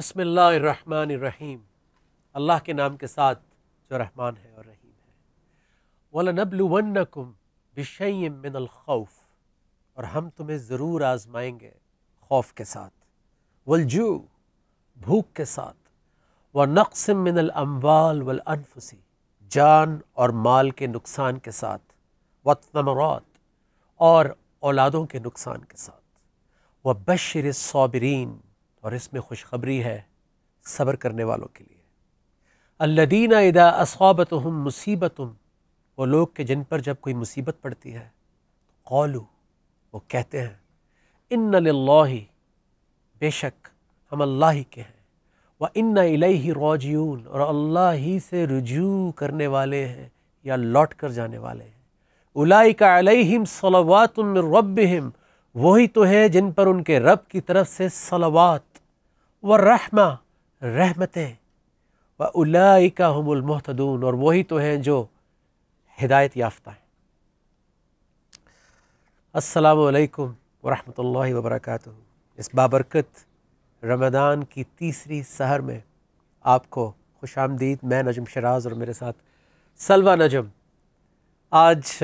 बसमीम अल्लाह के नाम के साथ जो रहमान है और रहीम है वलनबलवनकुम बिशम खौफ और हम तुम्हें ज़रूर आजमाएंगे खौफ के साथ वलजू भूख के साथ व नक्स मिनलमवाल वलअनफसी जान और माल के नुकसान के साथ वतमरात और औलादों के नुकसान के साथ व बशर सौबरीन और इसमें खुशखबरी है सब्र करने वालों के लिए अल्लदीना इदा असौबत हम मुसीबत वो लोग के जिन पर जब कोई मुसीबत पड़ती है कौलू वो कहते हैं इन लाही बेशक हम अल्लाह ही के हैं व इन ही रोजून और अल्लाह ही से रुजू करने वाले हैं या लौट कर जाने वाले हैं उलाई का अलहिम सलावातम रब वही तो है जिन पर उनके रब की तरफ से सलवात व रहमा रहमतें व उलाइका हमलमोहतदून और वही तो हैं जो हिदायत याफ्ता हैं असलकम वरहमल वबरक इस बाबरकत रमदान की तीसरी सहर में आपको खुश आमदीद मैं नजम शराज और मेरे साथ सलवा नजम आज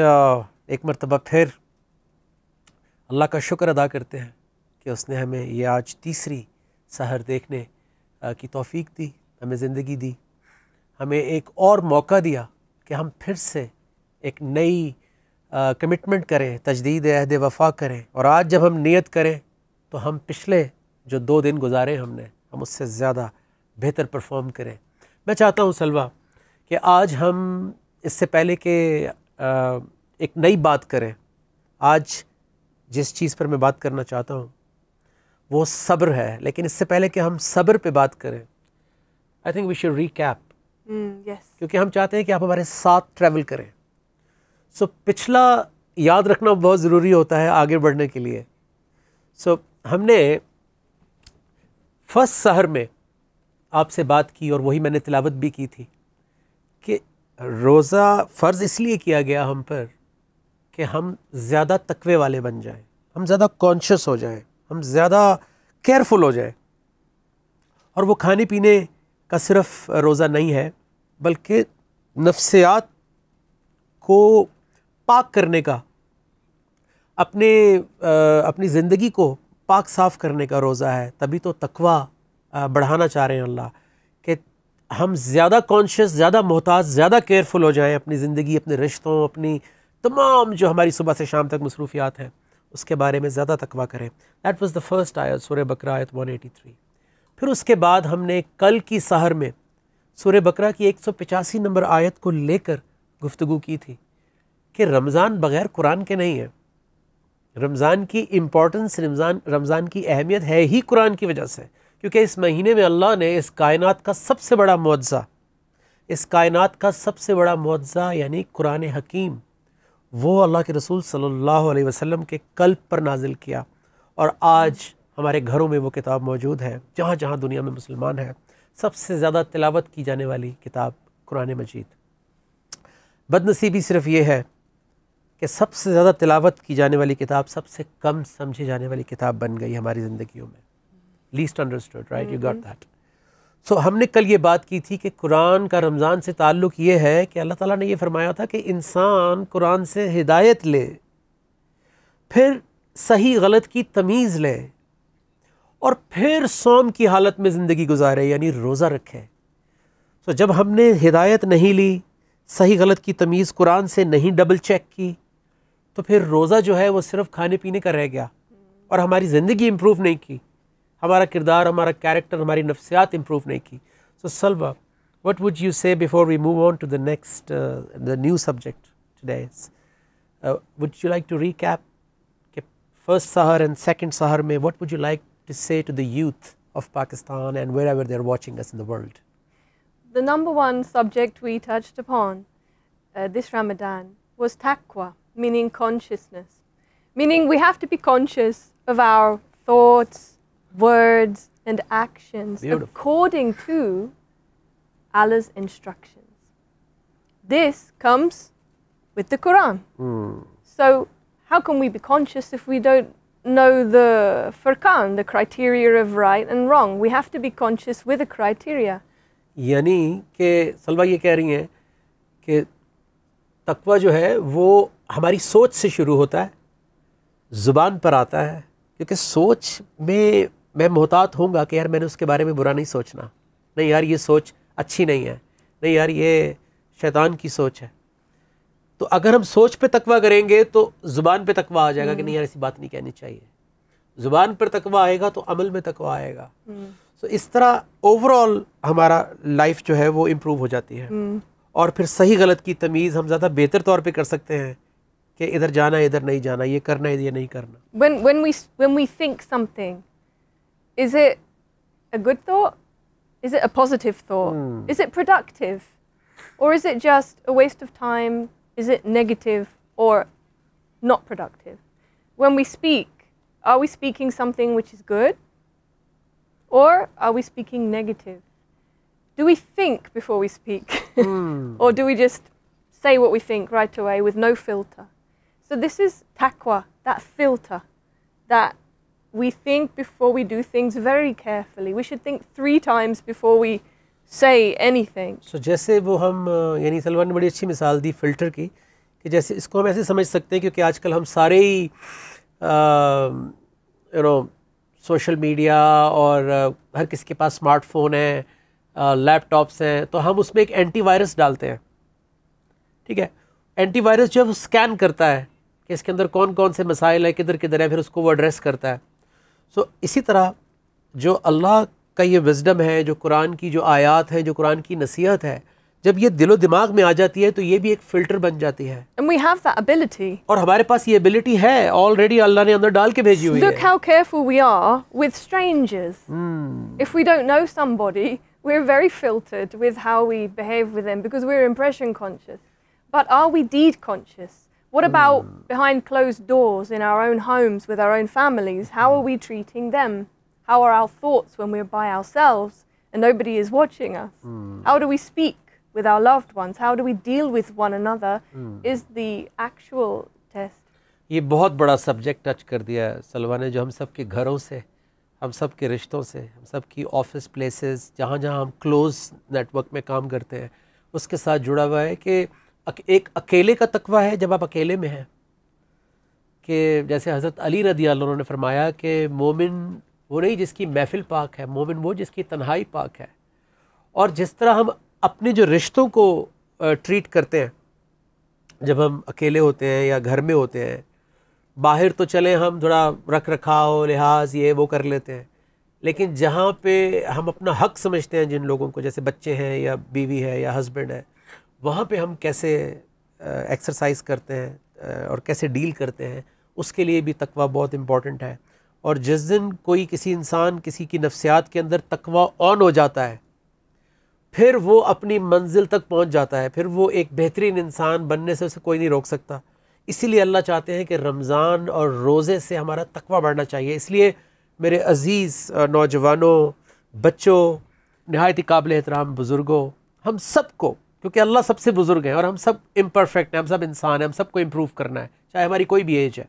एक मरतबा फिर अल्लाह का शुक्र अदा करते हैं कि उसने हमें ये आज तीसरी सहर देखने की तोफ़ी दी हमें ज़िंदगी दी हमें एक और मौका दिया कि हम फिर से एक नई कमिटमेंट करें तजदीद अहद वफा करें और आज जब हम नियत करें तो हम पिछले जो दो दिन गुजारे हमने हम उससे ज़्यादा बेहतर परफॉर्म करें मैं चाहता हूँ सलवा कि आज हम इससे पहले के आ, एक नई बात करें आज जिस चीज़ पर मैं बात करना चाहता हूँ वो सब्र है लेकिन इससे पहले कि हम सब्र पे बात करें I think we should recap क्योंकि हम चाहते हैं कि आप हमारे साथ ट्रैवल करें सो so, पिछला याद रखना बहुत ज़रूरी होता है आगे बढ़ने के लिए सो so, हमने फर्स्ट शहर में आपसे बात की और वही मैंने तिलावत भी की थी कि रोज़ा फ़र्ज़ इसलिए किया गया हम पर कि हम ज़्यादा तकवे वाले बन जाएं हम ज़्यादा कॉन्शियस हो जाएं हम ज़्यादा केयरफुल हो जाएं और वो खाने पीने का सिर्फ रोज़ा नहीं है बल्कि नफ्सियात को पाक करने का अपने आ, अपनी ज़िंदगी को पाक साफ़ करने का रोज़ा है तभी तो तकवा बढ़ाना चाह रहे हैं अल्लाह कि हम ज़्यादा कॉन्शियस ज़्यादा मोहताज ज़्यादा केयरफुल हो जाएं अपनी ज़िंदगी अपने रिश्तों अपनी तमाम जो हमारी सुबह से शाम तक मसरूफियात हैं उसके बारे में ज़्यादा तकवा करें दैट वॉज द फर्स्ट आयत सुर बकरा आयत 183 फिर उसके बाद हमने कल की सहर में सुर बकरा की एक नंबर आयत को लेकर गुफ्तु की थी कि रमज़ान बग़ैर कुरान के नहीं है रमज़ान की इम्पॉर्टेंस रमज़ान रमज़ान की अहमियत है ही कुरान की वजह से क्योंकि इस महीने में अल्लाह ने इस कायनात का सबसे बड़ा मुआवजा इस कायनात का सबसे बड़ा मुआवजा यानी कुरान हकीम वो अल्लाह के रसूल सल्लल्लाहु अलैहि वसल्लम के कल्प पर नाजिल किया और आज हमारे घरों में वो किताब मौजूद है जहाँ जहाँ दुनिया में मुसलमान हैं सबसे ज़्यादा तिलावत की जाने वाली किताब कुरान मजीद बदनसीबी सिर्फ ये है कि सबसे ज़्यादा तिलावत की जाने वाली किताब सबसे कम समझी जाने वाली किताब बन गई हमारी ज़िंदगी में least understood right you got that so so, हमने कल ये बात की थी कि कुरान का रमज़ान से ताल्लुक़ ये है कि अल्लाह ताला ने ये फरमाया था कि इंसान कुरान से हिदायत ले फिर सही गलत की तमीज़ लें और फिर सोम की हालत में ज़िंदगी गुजारे यानी रोज़ा रखे सो so, जब हमने हिदायत नहीं ली सही गलत की तमीज़ कुरान से नहीं डबल चेक की तो फिर रोज़ा जो है वो सिर्फ़ खाने पीने का रह गया और हमारी ज़िंदगी इम्प्रूव नहीं की हमारा किरदार हमारा कैरेक्टर हमारी नफ्सियात इम्प्रूव नहीं की So Salwa, what would you say before we move on to the next uh, the new subject today uh, would you like to recap first sahar and second sahar mein what would you like to say to the youth of pakistan and wherever they're watching us in the world the number one subject we touched upon uh, this ramadan was taqwa meaning consciousness meaning we have to be conscious of our thoughts words, and actions Beautiful. according to Allah's instructions. This comes with the Quran. Mm. So, how can we be conscious if we don't know the furqan, the criteria of right and wrong? We have to be conscious with the criteria. Yani ke salva ye कह रही हैं कि तकवा जो है वो हमारी सोच से शुरू होता है ज़ुबान पर आता है क्योंकि सोच में मैं मोहतात होऊंगा कि यार मैंने उसके बारे में बुरा नहीं सोचना नहीं यार ये सोच अच्छी नहीं है नहीं यार ये शैतान की सोच है तो अगर हम सोच पे तकवा करेंगे तो ज़ुबान पे तकवा आ जाएगा कि नहीं यार ऐसी बात नहीं कहनी चाहिए ज़ुबान पर तकवा आएगा तो अमल में तकवा आएगा सो हम्म। तो so, इस तरह ओवरऑल हमारा लाइफ जो है वो इम्प्रूव हो जाती है हम्म। और फिर सही गलत की तमीज़ हम ज़्यादा बेहतर तौर पे कर सकते हैं कि इधर जाना इधर नहीं जाना ये करना है ये नहीं करना when when we when we Is it a good thought? Is it a positive thought? Mm. Is it productive? Or is it just a waste of time? Is it negative or not productive? When we speak, are we speaking something which is good? Or are we speaking negative? Do we think before we speak? Mm. or do we just say what we think right away with no filter? So this is taqwa, that filter, that we think before we do things very carefully. We should think three times before we say anything. So जैसे वो हम यानी Salwan ने बड़ी अच्छी मिसाल दी filter की कि जैसे इसको हम ऐसे समझ सकते हैं क्योंकि आजकल हम सारे ही यू नो सोशल मीडिया और हर किसी के पास स्मार्टफोन है लैपटॉप्स हैं तो हम उसमें एक एंटीवायरस डालते हैं ठीक है एंटीवायरस जो है वो स्कैन करता है कि इसके अंदर कौन कौन से मसाइल है किधर किधर है फिर उसको वो एड्रेस करता है सो इसी तरह जो अल्लाह का ये विजडम है जो कुरान की जो आयात है जो कुरान की नसीहत है जब ये दिलो दिमाग में आ जाती है तो ये भी एक फ़िल्टर बन जाती है And we have that ability. और हमारे पास ये एबिलिटी है ऑलरेडी अल्लाह ने अंदर डाल के भेजी हुई Look है how careful we are with strangers. Hmm. If we don't know somebody, we're very filtered with how we behave with them because we're impression conscious. But are we deed conscious? What about mm. behind closed doors in our own homes with our own families? How are we treating them? How are our thoughts when we're by ourselves and nobody is watching us? Mm. How do we speak with our loved ones? How do we deal with one another? Mm. Is the actual test. ये बहुत बड़ा subject touch कर दिया सलवा ने जो हम सब के घरों से हम सब के रिश्तों से हम सब की office places, जहाँ जहाँ हम close network में काम करते हैं उसके साथ जुड़ा हुआ है कि एक अकेले का तकवा है जब आप अकेले में हैं कि जैसे हज़रत अली रदी ने फरमाया कि मोमिन वो नहीं जिसकी महफिल पाक है मोमिन वो जिसकी तन्हाई पाक है और जिस तरह हम अपने जो रिश्तों को ट्रीट करते हैं जब हम अकेले होते हैं या घर में होते हैं बाहर तो चले हम थोड़ा रख रखाव लिहाज ये वो कर लेते हैं लेकिन जहाँ पे हम अपना हक समझते हैं जिन लोगों को जैसे बच्चे हैं या बीवी है या हस्बैंड है वहाँ पे हम कैसे एक्सरसाइज करते हैं और कैसे डील करते हैं उसके लिए भी तकवा बहुत इम्पॉर्टेंट है और जिस दिन कोई किसी इंसान किसी की नफ्सियात के अंदर तकवा ऑन हो जाता है फिर वो अपनी मंजिल तक पहुँच जाता है फिर वो एक बेहतरीन इंसान बनने से उसे कोई नहीं रोक सकता इसीलिए अल्लाह चाहते हैं कि रमज़ान और रोज़े से हमारा तकवा बढ़ना चाहिए इसलिए मेरे अज़ीज़ नौजवानों बच्चों नहायत काबिल एहतराम बुज़ुर्गों हम सबको क्योंकि अल्लाह सबसे बुज़ुर्ग है और हम सब इम्परफेक्ट हैं हम सब इंसान हैं हम सबको इम्प्रूव करना है चाहे हमारी कोई भी एज है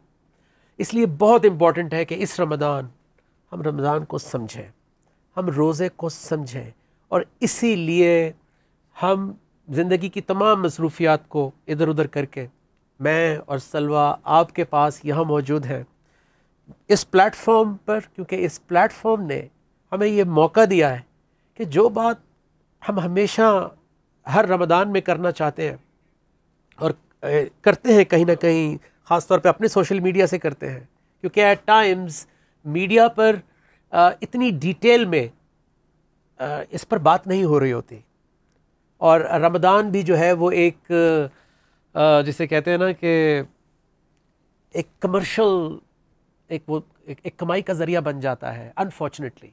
इसलिए बहुत इम्पॉर्टेंट है कि इस रमदान हम रमज़ान को समझें हम रोज़े को समझें और इसीलिए हम ज़िंदगी की तमाम मसरूफियात को इधर उधर करके मैं और सलवा आपके पास यहाँ मौजूद हैं इस प्लेटफॉर्म पर क्योंकि इस प्लेटफॉर्म ने हमें ये मौका दिया है कि जो बात हम हमेशा हर रमदान में करना चाहते हैं और करते हैं कहीं ना कहीं ख़ास तौर पे अपने सोशल मीडिया से करते हैं क्योंकि एट टाइम्स मीडिया पर इतनी डिटेल में इस पर बात नहीं हो रही होती और रमदान भी जो है वो एक जिसे कहते हैं ना कि एक कमर्शल एक वो एक, एक कमाई का ज़रिया बन जाता है अनफॉर्चुनेटली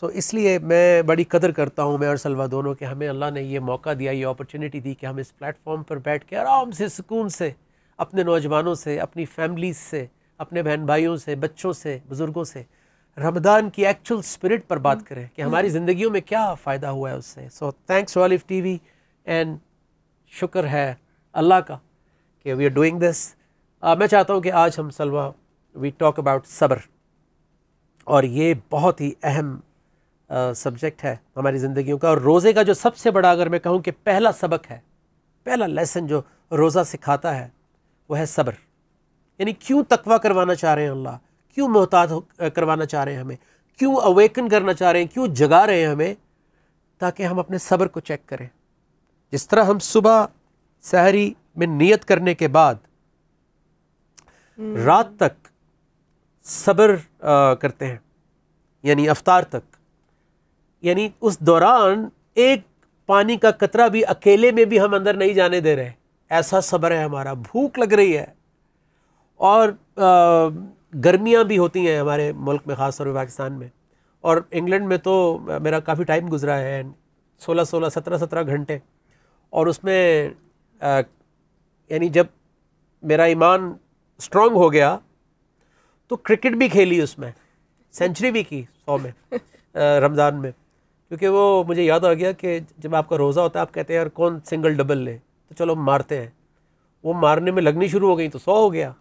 सो इसलिए मैं बड़ी कदर करता हूँ मैं और सलवा दोनों के हमें अल्लाह ने ये मौका दिया ये अपॉर्चुनिटी दी कि हम इस प्लेटफॉर्म पर बैठ के आराम से सुकून से अपने नौजवानों से अपनी फैमिलीज से अपने बहन भाइयों से बच्चों से बुज़ुर्गों से रमदान की एक्चुअल स्पिरिट पर बात हम्म। करें कि हमारी हम्म। ज़िंदगियों में क्या फ़ायदा हुआ है उससे सो थैंक्स वालिफ टी वी एंड शुक्र है अल्लाह का कि वी आर डूइंग दिस मैं चाहता हूँ कि आज हम सलवा वी टॉक अबाउट सब्र और ये बहुत ही अहम सब्जेक्ट है हमारी ज़िंदगियों का और रोज़े का जो सबसे बड़ा अगर मैं कहूँ कि पहला सबक है पहला लेसन जो रोज़ा सिखाता है वह है सब्र यानी क्यों तकवा करवाना चाह रहे हैं अल्लाह क्यों मोहतात करवाना चाह रहे हैं हमें क्यों अवेकन करना चाह रहे हैं क्यों जगा रहे हैं हमें ताकि हम अपने सब्र को चेक करें जिस तरह हम सुबह सहरी में नियत करने के बाद हम्म। रात तक सब्र करते हैं यानी अफ्तार तक यानी उस दौरान एक पानी का कतरा भी अकेले में भी हम अंदर नहीं जाने दे रहे ऐसा सब्र है हमारा भूख लग रही है और गर्मियाँ भी होती हैं हमारे मुल्क में ख़ासतौर पर पाकिस्तान में और इंग्लैंड में तो मेरा काफ़ी टाइम गुजरा है सोलह सोलह सत्रह सत्रह घंटे और उसमें यानी जब मेरा ईमान स्ट्रॉन्ग हो गया तो क्रिकेट भी खेली उसमें सेंचुरी भी की सौ में रमज़ान में क्योंकि वो मुझे याद आ गया कि जब आपका रोज़ा होता है आप कहते हैं यार कौन सिंगल डबल ले तो चलो हम मारते हैं वो मारने में लगनी शुरू हो गई तो सौ हो गया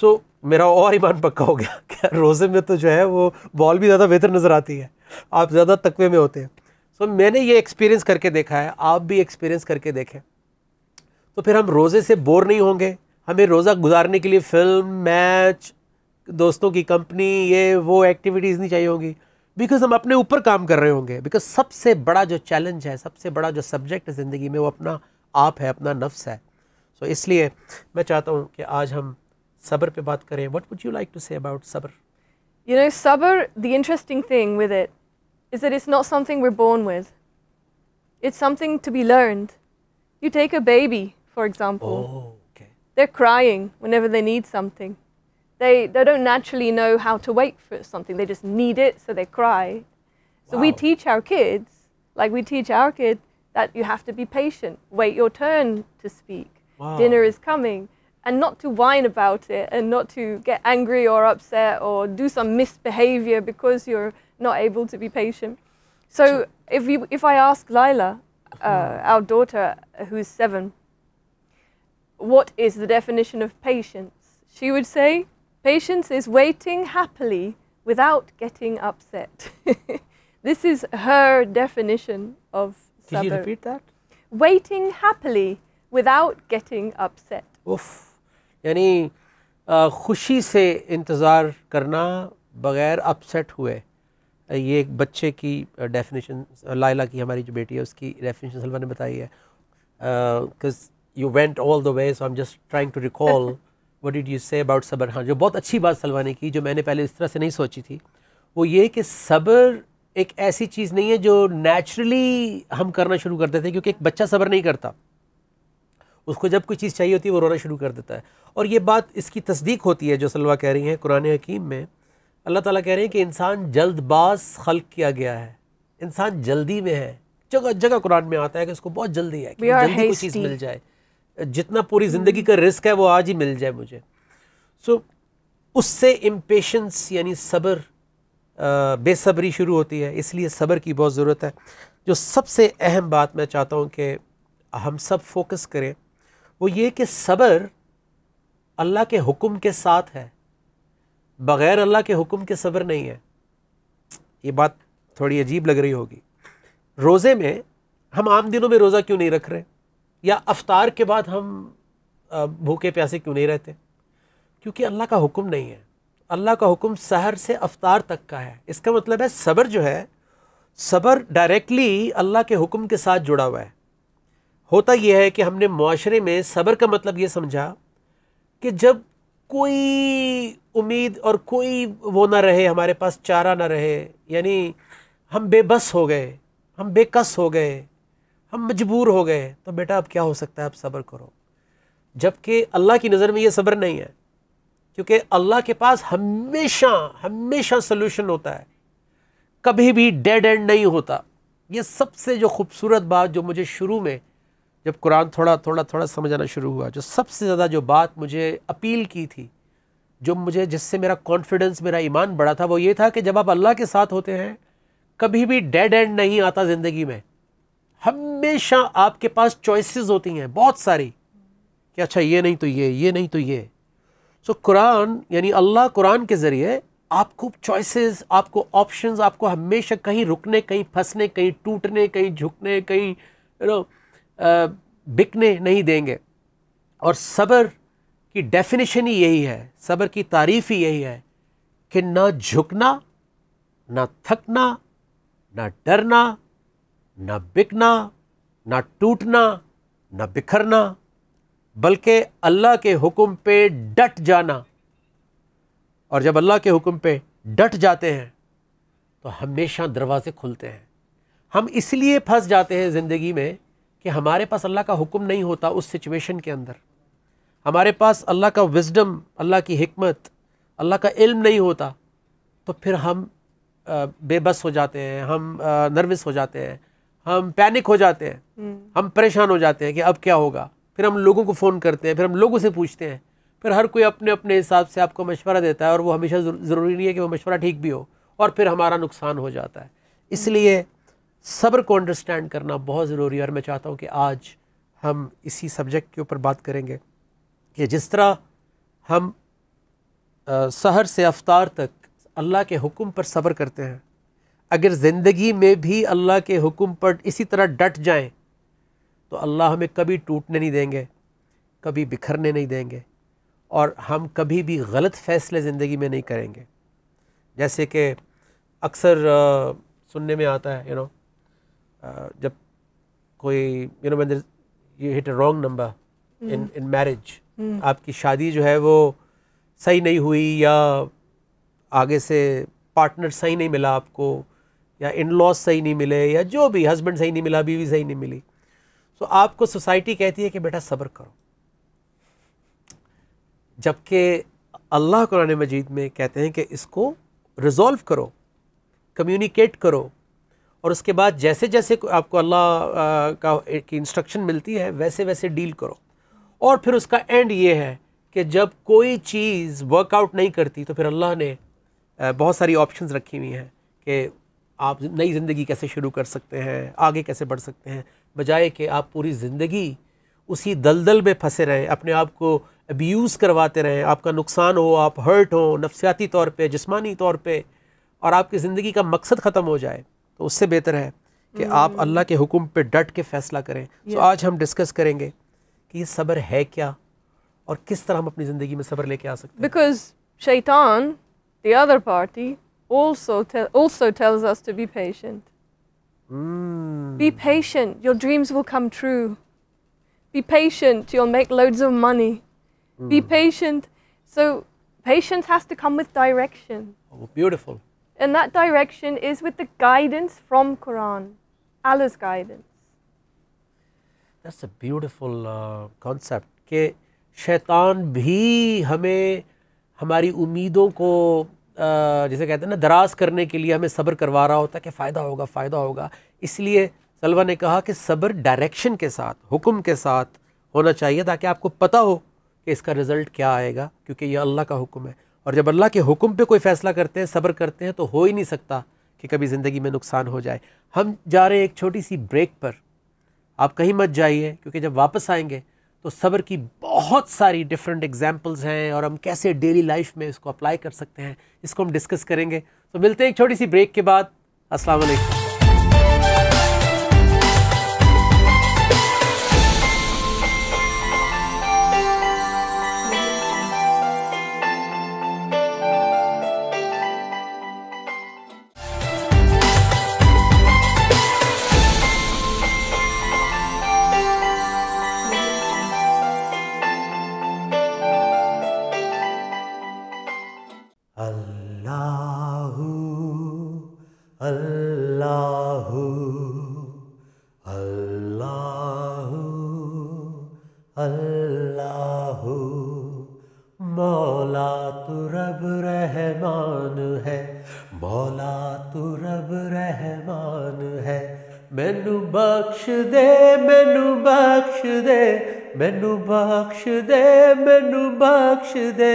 सो मेरा और ईमान पक्का हो गया क्या रोज़े में तो जो है वो बॉल भी ज़्यादा बेहतर नज़र आती है आप ज़्यादा तकवे में होते हैं सो so, मैंने ये एक्सपीरियंस करके देखा है आप भी एक्सपीरियंस करके देखें तो फिर हम रोज़े से बोर नहीं होंगे हमें रोज़ा गुजारने के लिए फ़िल्म मैच दोस्तों की कंपनी ये वो एक्टिविटीज़ नहीं चाहिए होंगी बिकॉज हम अपने ऊपर काम कर रहे होंगे बिकॉज सबसे बड़ा जो चैलेंज है सबसे बड़ा जो सब्जेक्ट है ज़िंदगी में वो अपना आप है अपना नफ्स है सो so, इसलिए मैं चाहता हूँ कि आज हम सब्र पे बात करें what would you like to say about सब्र यू नो सब्र the interesting thing with it is it is not something we born with it's something to be learn you take a baby for example they're crying need something They, they don't naturally know how to wait for something. They just need it, so they cry. So wow. we teach our kids, like we teach our kid, that you have to be patient, wait your turn to speak. Wow. Dinner is coming. And not to whine about it and not to get angry or upset or do some misbehavior because you're not able to be patient. So, so if, you, if I ask Lila, uh, hmm. our daughter uh, who's seven, what is the definition of patience? She would say, Patience is waiting happily without getting upset. this is her definition of Did you repeat that? Waiting happily without getting upset. Oof. यानी खुशी से इंतज़ार करना बग़ैर upset हुए ये एक बच्चे की डेफिनेशन लाइला की हमारी जो बेटी है उसकी डेफिनेशन सलवा ने बताई है because you went all the way so I am just trying to recall what did you say about सबर हाँ जो बहुत अच्छी बात सलवा ने की जो मैंने पहले इस तरह से नहीं सोची थी वो ये कि सब्र एक ऐसी चीज़ नहीं है जो नेचुरली हम करना शुरू करते थे क्योंकि एक बच्चा सब्र नहीं करता उसको जब कोई चीज़ चाहिए होती है वो रोना शुरू कर देता है और ये बात इसकी तस्दीक होती है जो सलवा कह रही हैं कुरान हकीम में अल्लाह ताला कह रहे हैं कि इंसान जल्दबाज खल किया गया है इंसान जल्दी में है जगह जगह कुरान में आता है कि उसको बहुत जल्दी है कि जल्दी कोई चीज़ मिल जाए जितना पूरी ज़िंदगी का रिस्क है वो आज ही मिल जाए मुझे सो so, उससे इम्पेशंस यानी सब्र बेसब्री शुरू होती है इसलिए सब्र की बहुत ज़रूरत है जो सबसे अहम बात मैं चाहता हूँ कि हम सब फोकस करें वो ये कि सब्र अल्लाह के हुक्म के साथ है बग़ैर अल्लाह के हुक्म के सब्र नहीं है ये बात थोड़ी अजीब लग रही होगी रोज़े में हम आम दिनों में रोज़ा क्यों नहीं रख रहे या अफ्तार के बाद हम भूखे प्यासे क्यों नहीं रहते क्योंकि अल्लाह का हुक्म नहीं है अल्लाह का हुक्म सहर से अफ्तार तक का है इसका मतलब है सबर जो है सबर डायरेक्टली अल्लाह के हुक्म के साथ जुड़ा हुआ है होता यह है कि हमने माशरे में सबर का मतलब ये समझा कि जब कोई उम्मीद और कोई वो ना रहे हमारे पास चारा ना रहे यानी हम बेबस हो गए हम बेकस हो गए हम मजबूर हो गए तो बेटा अब क्या हो सकता है आप सब्र करो जबकि अल्लाह की नज़र में ये सब्र नहीं है क्योंकि अल्लाह के पास हमेशा हमेशा सोल्यूशन होता है कभी भी डेड एंड नहीं होता ये सबसे जो खूबसूरत बात जो मुझे शुरू में जब कुरान थोड़ा थोड़ा थोड़ा समझ आना शुरू हुआ जो सबसे ज़्यादा जो बात मुझे अपील की थी जो मुझे जिससे मेरा कॉन्फिडेंस मेरा ईमान बढ़ा था वो ये था कि जब आप अल्लाह के साथ होते हैं कभी भी डेड एंड नहीं आता ज़िंदगी में हमेशा आपके पास चॉइसेस होती हैं बहुत सारी कि अच्छा ये नहीं तो ये ये नहीं तो ये सो so, कुरान यानी अल्लाह कुरान के ज़रिए आपको चॉइसेस आपको ऑप्शंस आपको हमेशा कहीं रुकने कहीं फंसने कहीं टूटने कहीं झुकने कहीं यू नो बिकने नहीं देंगे और सब्र की डेफिनेशन ही यही है सब्र की तारीफ ही यही है कि ना झुकना ना थकना ना डरना न बिकना न टूटना न बिखरना बल्कि अल्लाह के हुक्म पे डट जाना और जब अल्लाह के हुक्म पे डट जाते हैं तो हमेशा दरवाज़े खुलते हैं हम इसलिए फंस जाते हैं ज़िंदगी में कि हमारे पास अल्लाह का हुक्म नहीं होता उस सिचुएशन के अंदर हमारे पास अल्लाह का विजडम अल्लाह की हमत अल्लाह का इल्म नहीं होता तो फिर हम बेबस हो जाते हैं हम नर्वस हो जाते हैं हम पैनिक हो जाते हैं हम्म। हम परेशान हो जाते हैं कि अब क्या होगा फिर हम लोगों को फ़ोन करते हैं फिर हम लोगों से पूछते हैं फिर हर कोई अपने अपने हिसाब से आपको मशवरा देता है और वो हमेशा ज़रूरी नहीं है कि वो मशवरा ठीक भी हो और फिर हमारा नुकसान हो जाता है इसलिए सब्र को अंडरस्टैंड करना बहुत ज़रूरी है और मैं चाहता हूँ कि आज हम इसी सब्जेक्ट के ऊपर बात करेंगे कि जिस तरह हम सहर से अफ्तार तक अल्लाह के हुक्म पर सब्र करते हैं अगर ज़िंदगी में भी अल्लाह के हुक्म पर इसी तरह डट जाएं तो अल्लाह हमें कभी टूटने नहीं देंगे कभी बिखरने नहीं देंगे और हम कभी भी गलत फ़ैसले ज़िंदगी में नहीं करेंगे जैसे कि अक्सर सुनने में आता है यू नो जब कोई यू नो मैंने you hit wrong number in in marriage आपकी शादी जो है वो सही नहीं हुई या आगे से पार्टनर सही नहीं मिला आपको या इन लॉज सही नहीं मिले या जो भी हस्बैंड सही नहीं मिला बीवी सही नहीं मिली तो आपको सोसाइटी कहती है कि बेटा सब्र करो जबकि अल्लाह कुरान मजीद में कहते हैं कि इसको रिजॉल्व करो कम्युनिकेट करो और उसके बाद जैसे जैसे आपको अल्लाह का एक इंस्ट्रक्शन मिलती है वैसे वैसे डील करो और फिर उसका एंड ये है कि जब कोई चीज़ वर्कआउट नहीं करती तो फिर अल्लाह ने बहुत सारी ऑप्शंस रखी हुई हैं कि आप नई ज़िंदगी कैसे शुरू कर सकते हैं आगे कैसे बढ़ सकते हैं बजाय कि आप पूरी ज़िंदगी उसी दलदल में फंसे रहें अपने आप को अब्यूज़ करवाते रहें आपका नुकसान हो आप हर्ट हो नफसियाती तौर पे जिस्मानी तौर पे और आपकी ज़िंदगी का मकसद ख़त्म हो जाए तो उससे बेहतर है कि आप हम्म। अल्लाह के हुक्म पे डट के फ़ैसला करें तो आज हम डिस्कस करेंगे कि ये सब्र है क्या और किस तरह हम अपनी ज़िंदगी में सब्र लेके आ सकते हैं बिकॉज शैतान the other party also, te also tells us to be patient. Mm. Be patient, your dreams will come true. Be patient, you'll make loads of money. Mm. Be patient. So, patience has to come with direction. Oh, beautiful. And that direction is with the guidance from Quran, Allah's guidance. That's a beautiful uh, concept. के शैतान भी हमें हमारी उम्मीदों को जिसे कहते हैं ना दराज करने के लिए हमें सब्र करवा रहा होता है कि फ़ायदा होगा फ़ायदा होगा इसलिए सलवा ने कहा कि सब्र डायरेक्शन के साथ हुक्म के साथ होना चाहिए ताकि आपको पता हो कि इसका रिज़ल्ट क्या आएगा क्योंकि यह अल्लाह का हुक्म है और जब अल्लाह के हुक्म पे कोई फ़ैसला करते हैं सब्र करते हैं तो हो ही नहीं सकता कि कभी ज़िंदगी में नुकसान हो जाए हम जा रहे हैं एक छोटी सी ब्रेक पर आप कहीं मत जाइए क्योंकि जब वापस आएंगे तो सब्र की बहुत सारी डिफरेंट एग्जाम्पल्स हैं और हम कैसे डेली लाइफ में इसको अप्लाई कर सकते हैं इसको हम डिस्कस करेंगे तो मिलते हैं एक छोटी सी ब्रेक के बाद असलकम रहमान है मौला तू रब रहमान है मैनू बख्श दे मैनू बख्श दे मैनू बख्श दे मैनू बख्श दे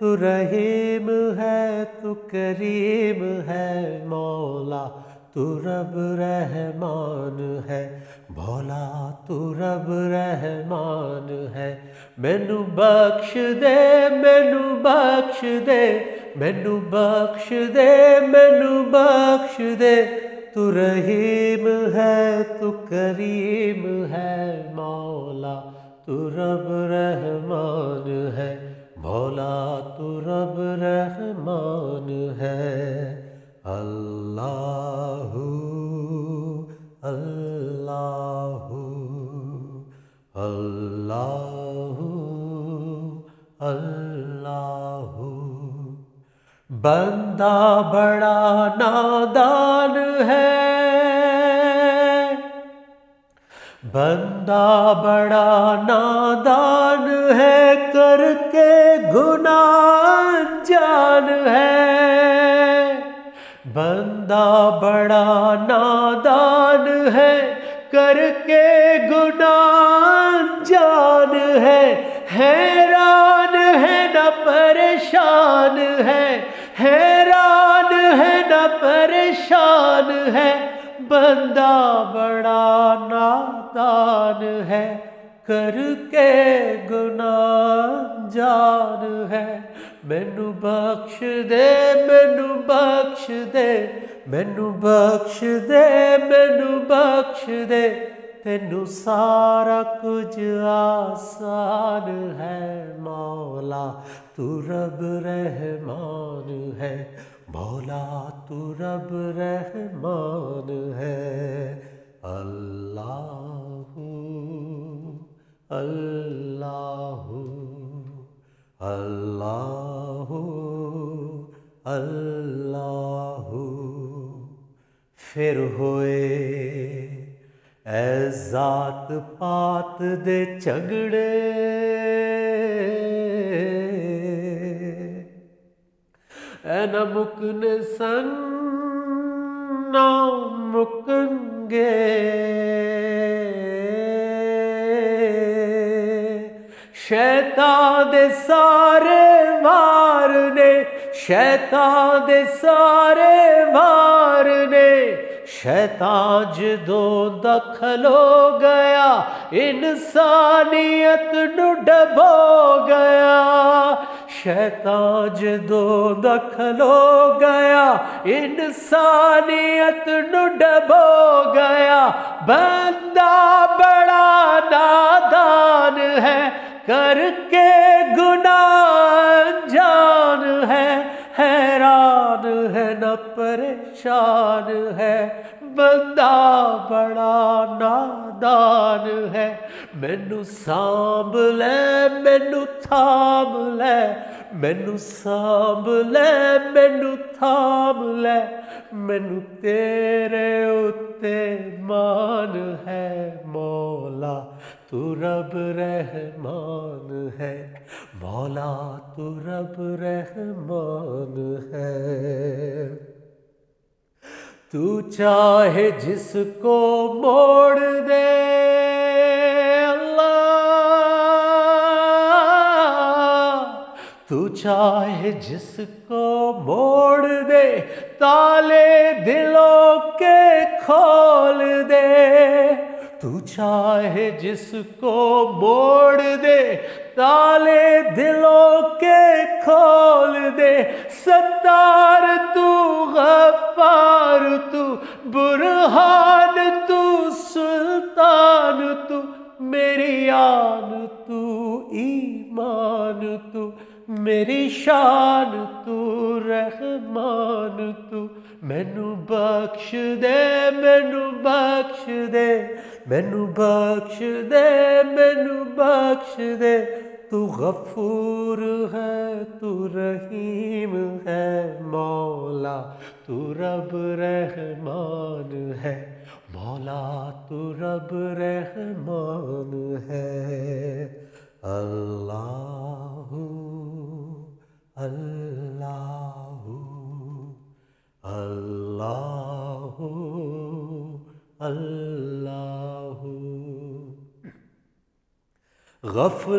तू रहीम है तू करीम है मौला तू रब रहमान है भोला तू रब रहमान है मैनू बख्श दे मैनू बख्श दे मैनू बख्श दे मैनू बख्श दे तू रहीम है तू करीम है मौला तू रब रहमान है भोला तू रब रहमान है अल्लाह अल्लाह बंदा बड़ा नादान है बंदा बड़ा नादान है करके गुना जान है बंदा बड़ा नादान है करके गुना जान है हैरान है न परेशान है शान है बंदा बड़ा नादान है करके गुना जान है मैनू बख्श दे मैनू बख्श दे मैनू बख्श दे मैनू बख्श दे तेनू सारा कुछ आसान है मौला तू रब रहमान है मौला तू तो रब रहमान है अल्लाह अल्लाह अल्लाह अल्लाह फिर होए ऐ जात पात दे झगड़े मुकन सन्ना मुकंगे शैता दे सारे वार ने शैता दे सारे वार ने शैताज दो दखल हो गया इंसानियत डबो गया शैताज दो दखल हो गया इंसानियत डबो गया बंदा बड़ा नादान है करके गुना जान है हैरान है न परेशान है बंदा बड़ा नादान है मैनू सांभ लै मैनू थाम लै मैनू सांभ लै मैनू थाम लै मैनू तेरे उत्ते मान है मौला तू रब रहमान है मौला तू रब रहमान है तू चाहे जिसको मोड़ दे तू चाहे जिसको मोड़ दे ताले दिलों के खोल दे तू चाहे जिसको बोड़ दे ताले दिलों के खोल दे सत्तार तू गफ्फार तू बुरहान तू सुल्तान तू मेरी आन तू ईमान तू मेरी शान منو بخش ده منو بخش ده تو غفور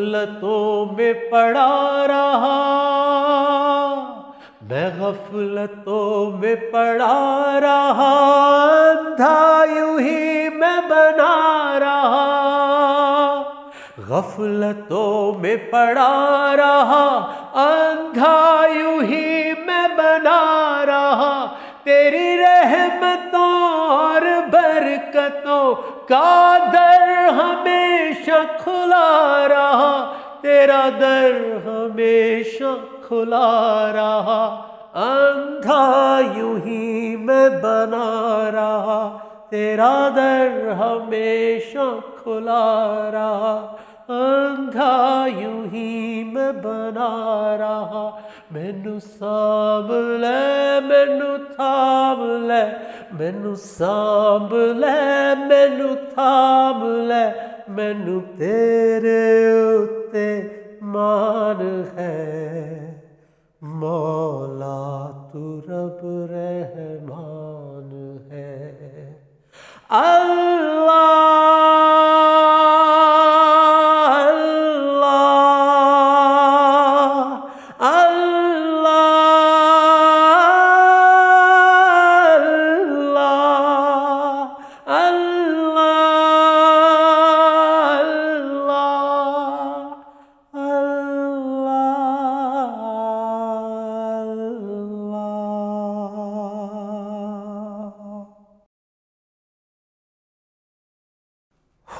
गफलतों में पड़ा रहा मैं गफलतों में पड़ा रहा था यूं ही मैं बना रहा गफलतों में पड़ा रहा अंधा यूं ही मैं बना रहा तेरी रहमतों और बरकतों का दर हमेशा खुला रहा तेरा दर हमेशा खुला रहा अंधा यूं ही मैं बना रहा तेरा दर हमेशा खुला रहा अंधा ही मैं बना रहा मैनू सांभ ले मैनू थाम ले मैनू सांभ ले मैनू थाम ले मैनू तेरे उत्ते मान है मौला तू रब रहमान है अल्लाह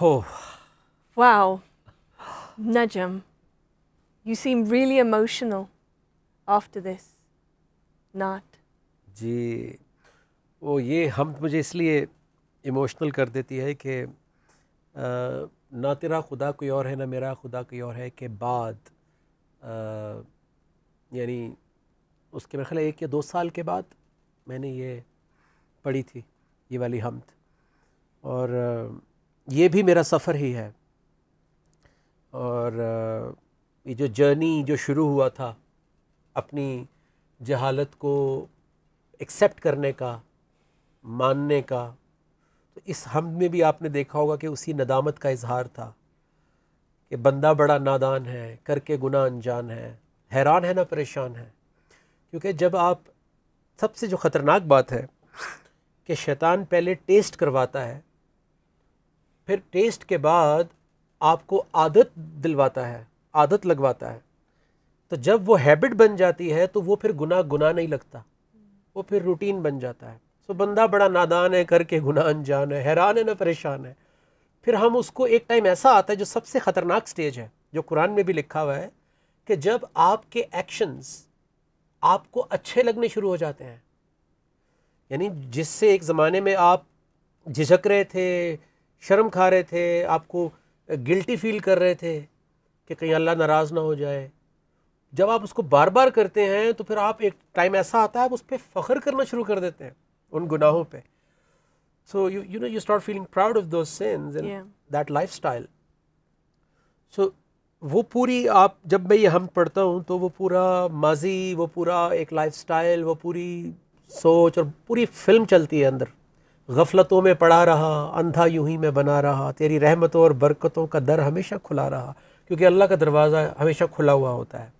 Oh. Wow. Najam, you seem really emotional after this. Not. जी वो ये हम मुझे इसलिए इमोशनल कर देती है कि ना तेरा खुदा कोई और है ना मेरा खुदा कोई और है के बाद यानी उसके मेरे ख्याल एक या दो साल के बाद मैंने ये पढ़ी थी ये वाली हमद और ये भी मेरा सफ़र ही है और ये जो जर्नी जो शुरू हुआ था अपनी जहालत को एक्सेप्ट करने का मानने का तो इस हम में भी आपने देखा होगा कि उसी नदामत का इजहार था कि बंदा बड़ा नादान है करके गुना अनजान है हैरान है ना परेशान है क्योंकि जब आप सबसे जो ख़तरनाक बात है कि शैतान पहले टेस्ट करवाता है फिर टेस्ट के बाद आपको आदत दिलवाता है आदत लगवाता है तो जब वो हैबिट बन जाती है तो वो फिर गुना गुना नहीं लगता वो फिर रूटीन बन जाता है सो तो बंदा बड़ा नादान है करके गुना अनजान है हैरान है ना परेशान है फिर हम उसको एक टाइम ऐसा आता है जो सबसे ख़तरनाक स्टेज है जो कुरान में भी लिखा हुआ है कि जब आपके एक्शंस आपको अच्छे लगने शुरू हो जाते हैं यानी जिससे एक ज़माने में आप झिझक रहे थे शर्म खा रहे थे आपको गिल्टी फील कर रहे थे कि कहीं अल्लाह नाराज़ ना हो जाए जब आप उसको बार बार करते हैं तो फिर आप एक टाइम ऐसा आता है आप उस पर फ़ख्र करना शुरू कर देते हैं उन गुनाहों पे so you you know you start feeling proud of those since that lifestyle so वो पूरी आप जब मैं ये हम पढ़ता हूँ तो वो पूरा माजी वो पूरा एक लाइफ स्टाइल वो पूरी सोच और पूरी फिल्म चलती है अंदर गफलतों में पड़ा रहा अंधा यूं ही मैं बना रहा तेरी रहमतों और बरकतों का दर हमेशा खुला रहा क्योंकि अल्लाह का दरवाज़ा हमेशा खुला हुआ होता है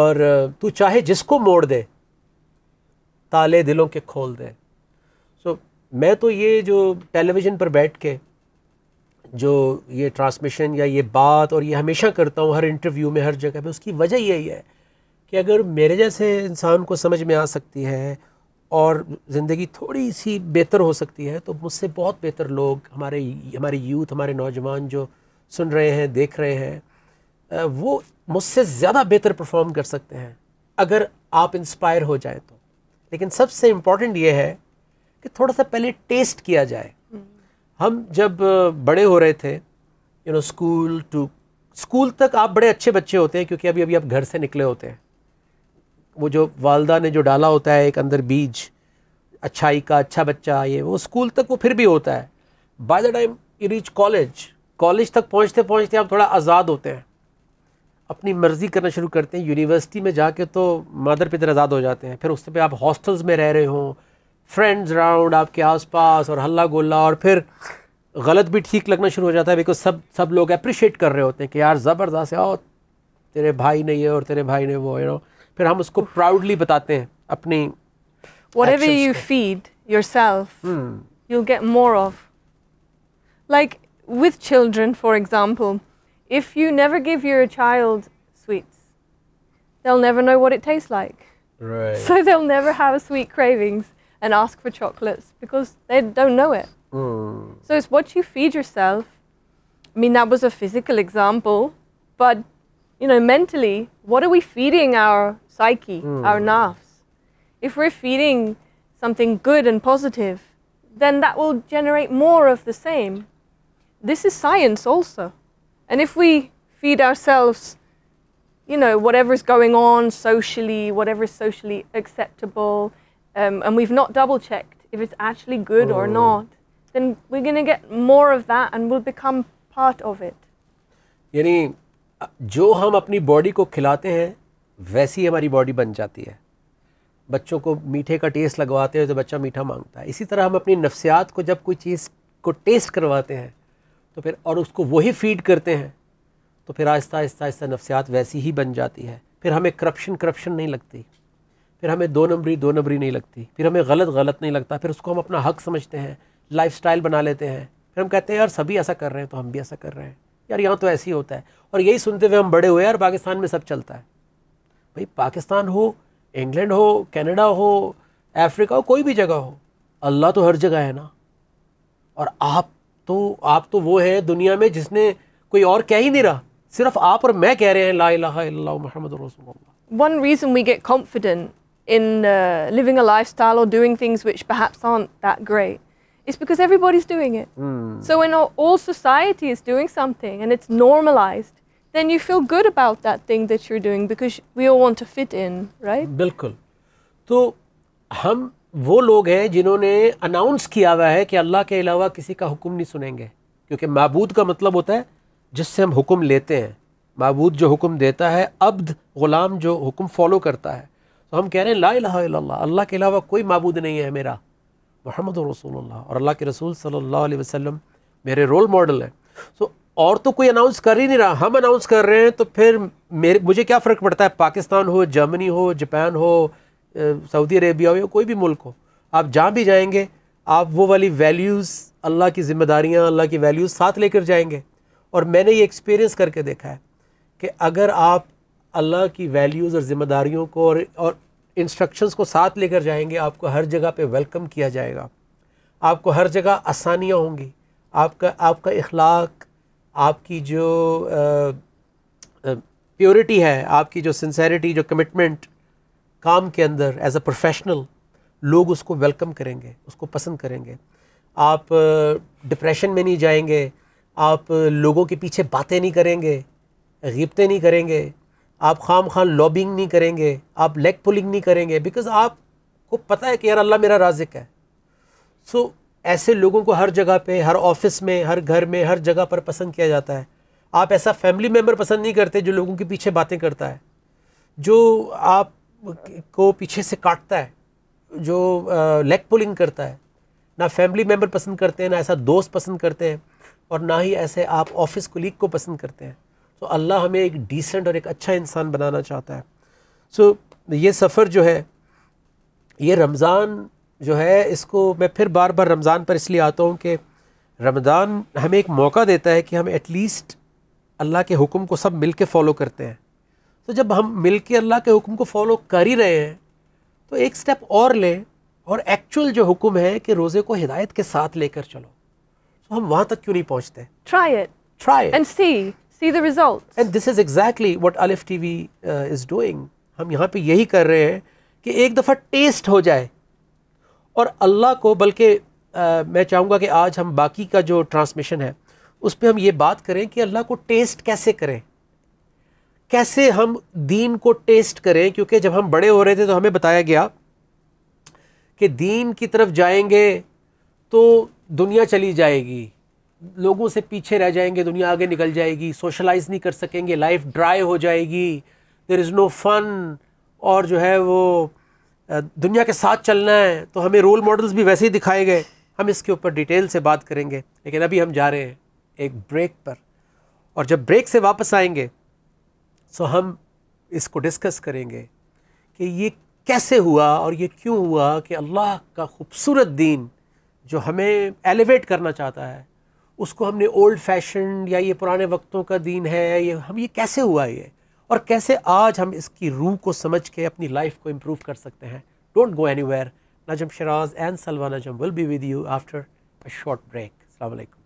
और तू चाहे जिसको मोड़ दे ताले दिलों के खोल दे सो so, मैं तो ये जो टेलीविज़न पर बैठ के जो ये ट्रांसमिशन या ये बात और ये हमेशा करता हूँ हर इंटरव्यू में हर जगह पे उसकी वजह यही है कि अगर मेरे जैसे इंसान को समझ में आ सकती है और ज़िंदगी थोड़ी सी बेहतर हो सकती है तो मुझसे बहुत बेहतर लोग हमारे हमारे यूथ हमारे नौजवान जो सुन रहे हैं देख रहे हैं वो मुझसे ज़्यादा बेहतर परफॉर्म कर सकते हैं अगर आप इंस्पायर हो जाए तो लेकिन सबसे इम्पॉर्टेंट ये है कि थोड़ा सा पहले टेस्ट किया जाए हम्म। हम जब बड़े हो रहे थे you know school to school तक आप बड़े अच्छे बच्चे होते हैं क्योंकि अभी अभी आप घर से निकले होते हैं वो जो वालदा ने जो डाला होता है एक अंदर बीज अच्छाई का अच्छा बच्चा ये वो स्कूल तक वो फिर भी होता है by the time you reach college college तक पहुँचते पहुँचते आप थोड़ा आज़ाद होते हैं अपनी मर्ज़ी करना शुरू करते हैं यूनिवर्सिटी में जाके तो मदर पितर आज़ाद हो जाते हैं फिर उससे पे आप हॉस्टल्स में रह रहे हों फ्रेंड्स राउंड आपके आसपास और हल्ला गोला और फिर गलत भी ठीक लगना शुरू हो जाता है बिकॉज सब सब लोग अप्रिशिएट कर रहे होते हैं कि यार ज़बरदस्त है और तेरे भाई ने ये और तेरे भाई ने वो यू नो फिर हम उसको प्राउडली बताते हैं अपनी whatever you feed yourself hmm. you'll get more of like with children for example if you never give your child sweets they'll never know what it tastes like right so they'll never have sweet cravings and ask for chocolates because they don't know it hmm. so it's what you feed yourself i mean that was a physical example but you know, mentally, what are we feeding our psyche, mm. our nafs? If we're feeding something good and positive, then that will generate more of the same. This is science also. And if we feed ourselves, you know, whatever's going on socially, whatever is socially acceptable, um, and we've not double checked if it's actually good or hmm. not, then we're going to get more of that and we'll become part of it. Yani जो हम अपनी body को खिलाते हैं वैसी हमारी body बन जाती है बच्चों को मीठे का टेस्ट लगवाते हैं तो बच्चा मीठा मांगता है इसी तरह हम अपनी नफ्सियात को जब कोई चीज़ को टेस्ट करवाते हैं तो फिर और उसको वही फीड करते हैं तो फिर आहिस्ता आहिस्ता आहिस्ता नफ्सियात वैसी ही बन जाती है फिर हमें करप्शन करप्शन नहीं लगती फिर हमें दो नंबरी दो नंबरी नहीं लगती फिर हमें गलत गलत नहीं लगता फिर उसको हम अपना हक समझते हैं लाइफ बना लेते हैं फिर हम कहते हैं यार सभी ऐसा कर रहे हैं तो हम भी ऐसा कर रहे हैं यार यहाँ तो ऐसे ही होता है और यही सुनते हुए हम बड़े हुए यार पाकिस्तान में सब चलता है भाई पाकिस्तान हो इंग्लैंड हो कनाडा हो अफ्रीका हो कोई भी जगह हो अल्लाह तो हर जगह है ना और आप तो आप तो वो हैं दुनिया में जिसने कोई और कह ही नहीं रहा सिर्फ आप और मैं कह रहे हैं ला मोहम्मद one reason we get confident in living a a lifestyle or doing things which perhaps aren't is because everybody's doing it. Mm. So when all, all society is doing something and it's normalized, then you feel good about that thing that you're doing because we all want to fit in, right? बिल्कुल तो हम वो लोग हैं जिन्होंने announce किया हुआ है कि अल्लाह के अलावा किसी का हुक्म नहीं सुनेंगे क्योंकि मबूद का मतलब होता है जिससे हम हुक्म लेते हैं मबूद जो हुक्म देता है अब्द ग़ुलाम जो हुक्म फॉलो करता है तो हम कह रहे हैं ला इलाहा इल्लल्लाह अल्लाह के अलावा कोई मबूद नहीं है मेरा मोहम्मद रसूलुल्लाह और अल्लाह के रसूल सल्लल्लाहु अलैहि वसल्लम मेरे रोल मॉडल हैं सो और तो कोई अनाउंस कर ही नहीं रहा हम अनाउंस कर रहे हैं तो फिर मेरे मुझे क्या फ़र्क पड़ता है पाकिस्तान हो जर्मनी हो जापान हो सऊदी अरेबिया हो या कोई भी मुल्क हो आप जहाँ भी जाएंगे आप वो वाली वैल्यूज़ अल्लाह की जिम्मेदारियाँ अल्लाह की वैल्यूज़ साथ लेकर जाएंगे और मैंने ये एक्सपीरियंस करके देखा है कि अगर आप अल्लाह की वैल्यूज़ और ज़िम्मेदारियों को और, और इंस्ट्रक्शंस को साथ लेकर जाएंगे आपको हर जगह पे वेलकम किया जाएगा आपको हर जगह आसानियाँ होंगी आपका आपका इखलाक आपकी जो प्योरिटी है आपकी जो सिंसेरिटी जो कमिटमेंट काम के अंदर एज अ प्रोफेशनल लोग उसको वेलकम करेंगे उसको पसंद करेंगे आप डिप्रेशन में नहीं जाएंगे आप लोगों के पीछे बातें नहीं करेंगे गिबतें नहीं करेंगे आप खाम खान लॉबिंग नहीं करेंगे आप लेग पुलिंग नहीं करेंगे बिकॉज आपको पता है कि यार अल्लाह मेरा राजिक है सो so, ऐसे लोगों को हर जगह पे हर ऑफिस में हर घर में हर जगह पर पसंद किया जाता है आप ऐसा फैमिली मेम्बर पसंद नहीं करते जो लोगों के पीछे बातें करता है जो आप को पीछे से काटता है जो लेग पुलिंग करता है ना फैमिली मेम्बर पसंद करते हैं ना ऐसा दोस्त पसंद करते हैं और ना ही ऐसे आप ऑफिस कुलीग को पसंद करते हैं तो अल्लाह हमें एक डिसेंट और एक अच्छा इंसान बनाना चाहता है सो so, ये सफ़र जो है ये रमज़ान जो है इसको मैं फिर बार बार रमज़ान पर इसलिए आता हूँ कि रमज़ान हमें एक मौका देता है कि हम एटलीस्ट अल्लाह के हुक्म को सब मिल के फ़ॉलो करते हैं तो जब हम मिल के अल्लाह के हुक्म को फ़ॉलो कर ही रहे हैं तो एक स्टेप और लें और एक्चुअल जो हुक्म है कि रोज़े को हिदायत के साथ लेकर चलो तो हम वहाँ तक क्यों नहीं पहुँचते try it try and see see the results. And this is exactly what Alif TV uh, is doing. हम यहाँ पे यही कर रहे हैं कि एक दफ़ा टेस्ट हो जाए और अल्लाह को बल्कि uh, मैं चाहूँगा कि आज हम बाकी का जो ट्रांसमिशन है उस पर हम ये बात करें कि अल्लाह को टेस्ट कैसे करें कैसे हम दीन को टेस्ट करें क्योंकि जब हम बड़े हो रहे थे तो हमें बताया गया कि दीन की तरफ जाएंगे तो दुनिया चली जाएगी लोगों से पीछे रह जाएंगे दुनिया आगे निकल जाएगी सोशलाइज नहीं कर सकेंगे लाइफ ड्राई हो जाएगी देर इज़ नो फन और जो है वो दुनिया के साथ चलना है तो हमें रोल मॉडल्स भी वैसे ही दिखाए गए हम इसके ऊपर डिटेल से बात करेंगे लेकिन अभी हम जा रहे हैं एक ब्रेक पर और जब ब्रेक से वापस आएंगे सो हम इसको डिस्कस करेंगे कि ये कैसे हुआ और ये क्यों हुआ कि अल्लाह का खूबसूरत दीन जो हमें एलिवेट करना चाहता है उसको हमने ओल्ड फैशन या ये पुराने वक्तों का दीन है ये हम ये कैसे हुआ ये और कैसे आज हम इसकी रूह को समझ के अपनी लाइफ को इम्प्रूव कर सकते हैं don't go anywhere Najam Shiraz and Salwa Najam will be with you after a short break अलैक्म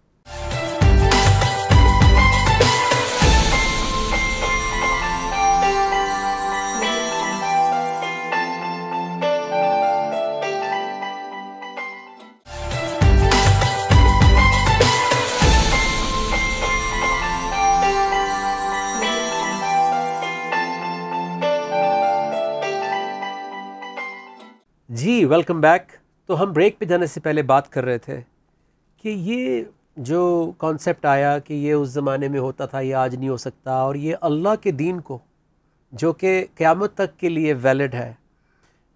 जी वेलकम बैक तो हम ब्रेक पे जाने से पहले बात कर रहे थे कि ये जो कॉन्सेप्ट आया कि ये उस ज़माने में होता था ये आज नहीं हो सकता और ये अल्लाह के दीन को जो कि क़्यामत तक के लिए वैलिड है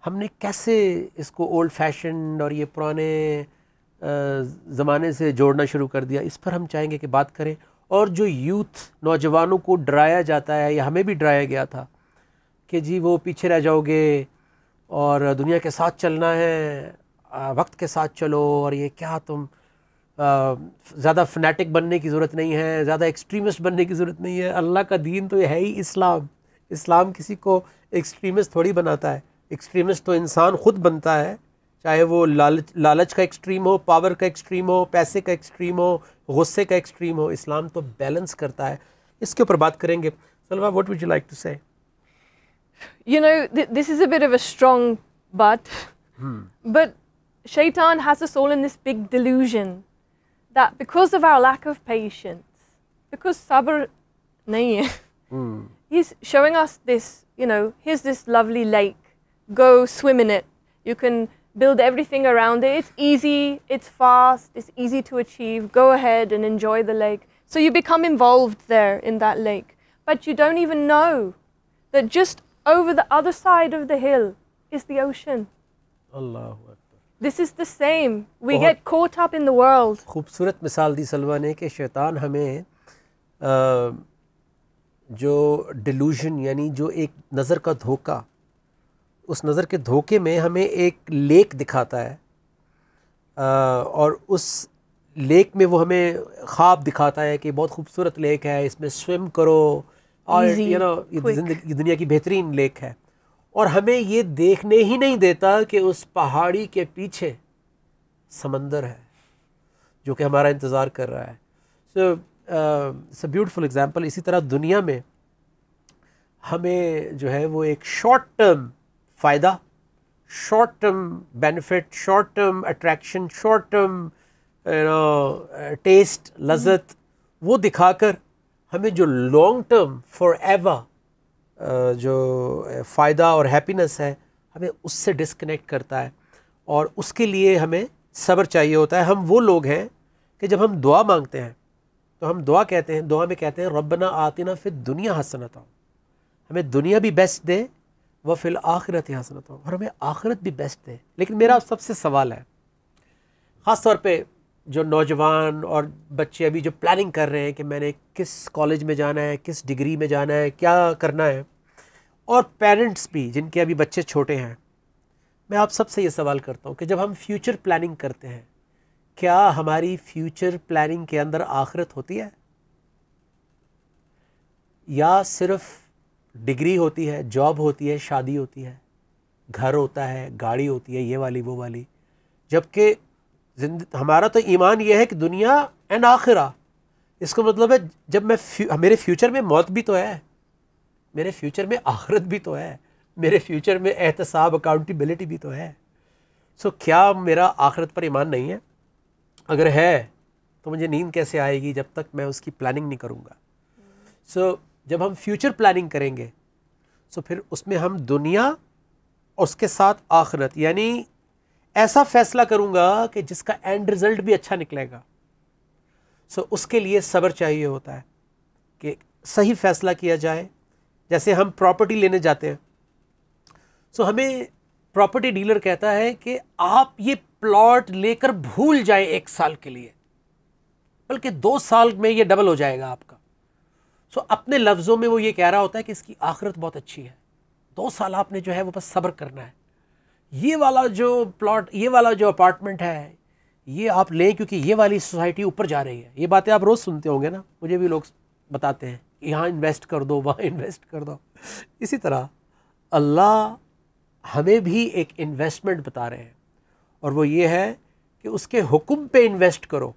हमने कैसे इसको ओल्ड फैशन और ये पुराने ज़माने से जोड़ना शुरू कर दिया इस पर हम चाहेंगे कि बात करें और जो यूथ नौजवानों को डराया जाता है या हमें भी डराया गया था कि जी वो पीछे रह जाओगे और दुनिया के साथ चलना है वक्त के साथ चलो और ये क्या तुम ज़्यादा फनेटिक बनने की ज़रूरत नहीं है ज़्यादा एक्सट्रीमिस्ट बनने की ज़रूरत नहीं है अल्लाह का दीन तो है ही इस्लाम इस्लाम किसी को एक्सट्रीमिस्ट थोड़ी बनाता है एक्सट्रीमिस्ट तो इंसान ख़ुद बनता है चाहे वो लालच लालच का एक्सट्रीम हो पावर का एक्सट्रीम हो पैसे का एक्सट्रीम हो गुस्से का एक्सट्रीम हो इस्लाम तो बैलेंस करता है इसके ऊपर बात करेंगे Salwa what would you like to say you know, th this is a bit of a strong but, hmm. but shaitan has us all in this big delusion that because of our lack of patience, because sabr nahi hmm. he's showing us this, you know, here's this lovely lake, go swim in it. You can build everything around it. It's easy, it's fast, it's easy to achieve. Go ahead and enjoy the lake. So you become involved there in that lake. But you don't even know that just Over the other side of the hill is the ocean. Allahu This is the same. We get caught up in the world. खूबसूरत मिसाल दी सलवा ने कि शैतान हमें जो delusion यानी जो एक नज़र का धोखा उस नज़र के धोखे में हमें एक लेक दिखाता है और उस लेक में वो हमें ख्वाब दिखाता है कि बहुत खूबसूरत लेक है इसमें स्विम करो और यू नो ये दुनिया की बेहतरीन लेक है और हमें ये देखने ही नहीं देता कि उस पहाड़ी के पीछे समंदर है जो कि हमारा इंतज़ार कर रहा है सो इट्स ब्यूटीफुल एग्जांपल इसी तरह दुनिया में हमें जो है वो एक शॉर्ट टर्म फ़ायदा short term benefit short term attraction short term taste लजत वो दिखाकर हमें जो लॉन्ग टर्म फॉर एवर जो uh, फ़ायदा और हैप्पीनेस है हमें उससे डिसकनेक्ट करता है और उसके लिए हमें सब्र चाहिए होता है हम वो लोग हैं कि जब हम दुआ मांगते हैं तो हम दुआ कहते हैं दुआ में कहते हैं रबना ना फिर दुनिया हो हमें दुनिया भी बेस्ट दे वह फिल आखिरत ही हो और हमें आखिरत भी बेस्ट दे लेकिन मेरा सबसे सवाल है ख़ास तौर पर जो नौजवान और बच्चे अभी जो प्लानिंग कर रहे हैं कि मैंने किस कॉलेज में जाना है किस डिग्री में जाना है क्या करना है और पेरेंट्स भी जिनके अभी बच्चे छोटे हैं मैं आप सबसे ये सवाल करता हूँ कि जब हम फ्यूचर प्लानिंग करते हैं क्या हमारी फ्यूचर प्लानिंग के अंदर आखिरत होती है या सिर्फ डिग्री होती है जॉब होती है शादी होती है घर होता है गाड़ी होती है ये वाली वो वाली जबकि हमारा तो ईमान यह है कि दुनिया एंड आखिरा इसका मतलब है जब मैं फ्यू, मेरे फ्यूचर में मौत भी तो है मेरे फ्यूचर में आखिरत भी तो है मेरे फ्यूचर में एहतसाब अकाउंटेबिलिटी भी तो है सो क्या मेरा आखिरत पर ईमान नहीं है अगर है तो मुझे नींद कैसे आएगी जब तक मैं उसकी प्लानिंग नहीं करूँगा सो so, जब हम फ्यूचर प्लानिंग करेंगे सो so, फिर उसमें हम दुनिया और उसके साथ आखिरत यानी ऐसा फैसला करूंगा कि जिसका एंड रिजल्ट भी अच्छा निकलेगा सो उसके लिए सब्र चाहिए होता है कि सही फैसला किया जाए जैसे हम प्रॉपर्टी लेने जाते हैं सो हमें प्रॉपर्टी डीलर कहता है कि आप ये प्लॉट लेकर भूल जाए एक साल के लिए बल्कि दो साल में ये डबल हो जाएगा आपका सो अपने लफ्ज़ों में वो ये कह रहा होता है कि इसकी आखिरत बहुत अच्छी है दो साल आपने जो है वो बस सब्र करना है ये वाला जो प्लॉट ये वाला जो अपार्टमेंट है ये आप लें क्योंकि ये वाली सोसाइटी ऊपर जा रही है ये बातें आप रोज़ सुनते होंगे ना मुझे भी लोग बताते हैं यहाँ इन्वेस्ट कर दो वहाँ इन्वेस्ट कर दो इसी तरह अल्लाह हमें भी एक इन्वेस्टमेंट बता रहे हैं और वो ये है कि उसके हुक्म पे इन्वेस्ट करो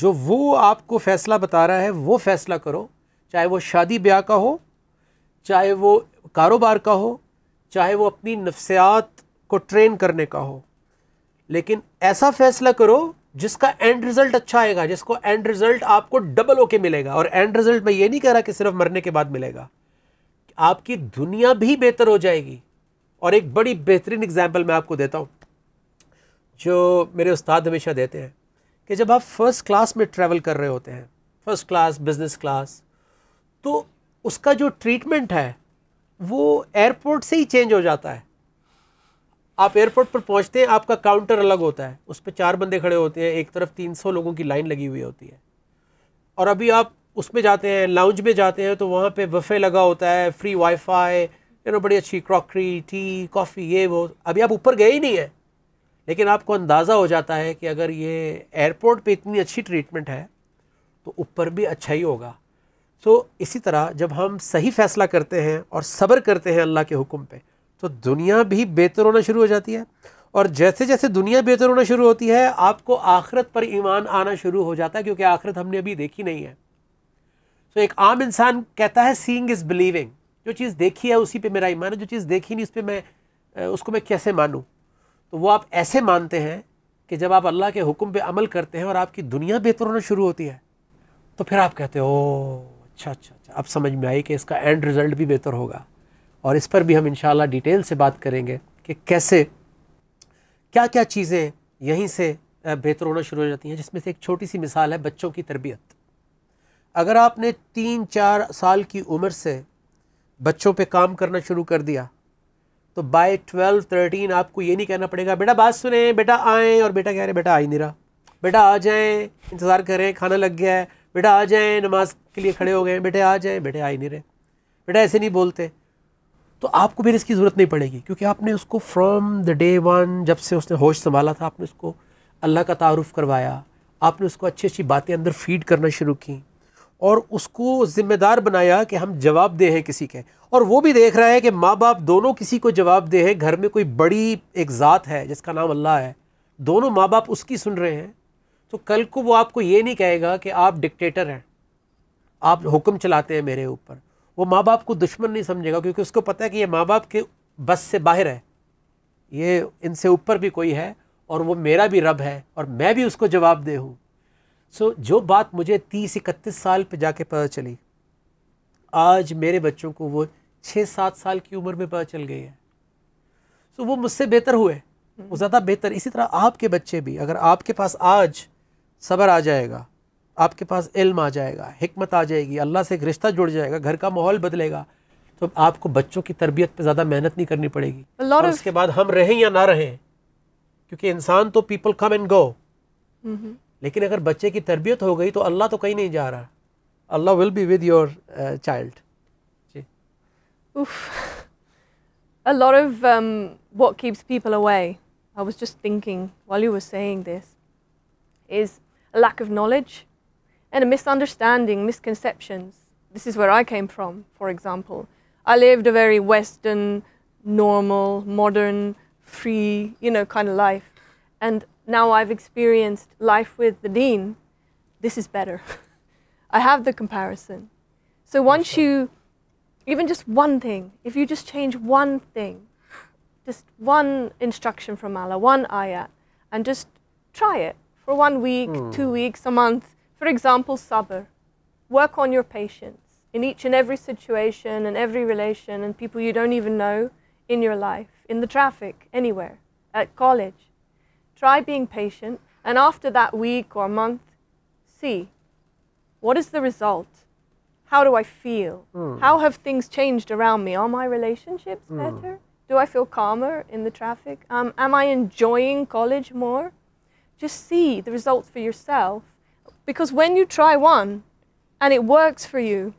जो वो आपको फ़ैसला बता रहा है वो फ़ैसला करो चाहे वो शादी ब्याह का हो चाहे वो कारोबार का हो चाहे वो अपनी नफ्सियात को ट्रेन करने का हो लेकिन ऐसा फैसला करो जिसका एंड रिजल्ट अच्छा आएगा जिसको एंड रिजल्ट आपको डबल होके मिलेगा और एंड रिजल्ट मैं ये नहीं कह रहा कि सिर्फ मरने के बाद मिलेगा आपकी दुनिया भी बेहतर हो जाएगी और एक बड़ी बेहतरीन एग्जाम्पल मैं आपको देता हूँ जो मेरे उस्ताद हमेशा देते हैं कि जब आप फर्स्ट क्लास में ट्रैवल कर रहे होते हैं फर्स्ट क्लास बिजनेस क्लास तो उसका जो ट्रीटमेंट है वो एयरपोर्ट से ही चेंज हो जाता है आप एयरपोर्ट पर पहुंचते हैं आपका काउंटर अलग होता है उस पर चार बंदे खड़े होते हैं एक तरफ तीन सौ लोगों की लाइन लगी हुई होती है और अभी आप उसमें जाते हैं लाउंज में जाते हैं तो वहाँ पर वफ़े लगा होता है फ्री वाईफाई यू नो बड़ी अच्छी क्रॉकरी टी कॉफ़ी ये वो अभी आप ऊपर गए ही नहीं है लेकिन आपको अंदाज़ा हो जाता है कि अगर ये एयरपोर्ट पे इतनी अच्छी ट्रीटमेंट है तो ऊपर भी अच्छा ही होगा तो इसी तरह जब हम सही फ़ैसला करते हैं और सब्र करते हैं अल्लाह के हुक्म पे तो दुनिया भी बेहतर होना शुरू हो जाती है और जैसे जैसे दुनिया बेहतर होना शुरू होती है आपको आखिरत पर ईमान आना शुरू हो जाता है क्योंकि आखिरत हमने अभी देखी नहीं है तो एक आम इंसान कहता है सीइंग इज़ बिलीविंग जो चीज़ देखी है उसी पे मेरा ईमान है जो चीज़ देखी नहीं उस पर मैं उसको मैं कैसे मानूँ तो वो आप ऐसे मानते हैं कि जब आप अल्लाह के हुक्म पे अमल करते हैं और आपकी दुनिया बेहतर होना शुरू होती है तो फिर आप कहते हो अच्छा अच्छा अच्छा अब समझ में आई कि इसका एंड रिज़ल्ट भी बेहतर होगा और इस पर भी हम इन डिटेल से बात करेंगे कि कैसे क्या क्या चीज़ें यहीं से बेहतर होना शुरू हो जाती हैं जिसमें से एक छोटी सी मिसाल है बच्चों की तरबियत अगर आपने तीन चार साल की उम्र से बच्चों पे काम करना शुरू कर दिया तो बाय ट्वेल्व थर्टीन आपको ये नहीं कहना पड़ेगा बेटा बात सुने बेटा आए और बेटा कह रहे बेटा आ ही नहीं रहा बेटा आ जाएँ इंतज़ार करें खाना लग गया है बेटा आ जाएँ नमाज के लिए खड़े हो गए बेटे आ जाएँ बेटे आ ही नहीं रहे बेटा ऐसे नहीं बोलते तो आपको फिर इसकी ज़रूरत नहीं पड़ेगी क्योंकि आपने उसको फ्रॉम द डे वन जब से उसने होश संभाला था आपने उसको अल्लाह का तारुफ करवाया आपने उसको अच्छी अच्छी बातें अंदर फीड करना शुरू की और उसको ज़िम्मेदार बनाया कि हम जवाब दे हैं किसी के और वो भी देख रहा है कि माँ बाप दोनों किसी को जवाब दे हैं घर में कोई बड़ी एक ज़ात है जिसका नाम अल्लाह है दोनों माँ बाप उसकी सुन रहे हैं तो कल को वो आपको ये नहीं कहेगा कि आप डिक्टेटर हैं आप हुक्म चलाते हैं मेरे ऊपर वो माँ बाप को दुश्मन नहीं समझेगा क्योंकि उसको पता है कि ये माँ बाप के बस से बाहर है ये इनसे ऊपर भी कोई है और वो मेरा भी रब है और मैं भी उसको जवाब दे हूँ सो so, जो बात मुझे तीस इकतीस साल पे जाके पता चली आज मेरे बच्चों को वो छः सात साल की उम्र में पता चल गई है सो so, वो मुझसे बेहतर हुए वो हम्म। ज़्यादा बेहतर इसी तरह आपके बच्चे भी अगर आपके पास आज सबर आ जाएगा आपके पास इल्म आ जाएगा हमत आ जाएगी अल्लाह से एक रिश्ता जुड़ जाएगा घर का माहौल बदलेगा तो आपको बच्चों की तरबियत पे ज़्यादा मेहनत नहीं करनी पड़ेगी और उसके बाद हम रहें या ना रहें क्योंकि इंसान तो पीपल कम एंड गो लेकिन अगर बच्चे की तरबियत हो गई तो अल्लाह तो कहीं नहीं जा रहा अल्लाह will be with your child a lot of um, what keeps people away, I was just thinking while you were saying this, is a lack of knowledge Mm. and a misunderstanding, misconceptions. This is where I came from, for example. I lived a very Western, normal, modern, free, you know, kind of life. And now I've experienced life with the dean. This is better. I have the comparison. So once you, even just one thing, if you just change one thing, just one instruction from Allah, one ayat, and just try it for one week, mm. two weeks, a month, for example, sabr. Work on your patience in each and every situation and every relation and people you don't even know in your life, in the traffic, anywhere, at college. Try being patient and after that week or month, see what is the result? How do I feel? Mm. How have things changed around me? Are my relationships mm. better? Do I feel calmer in the traffic? Um, am I enjoying college more? Just see the results for yourself because when you try one and it works for you,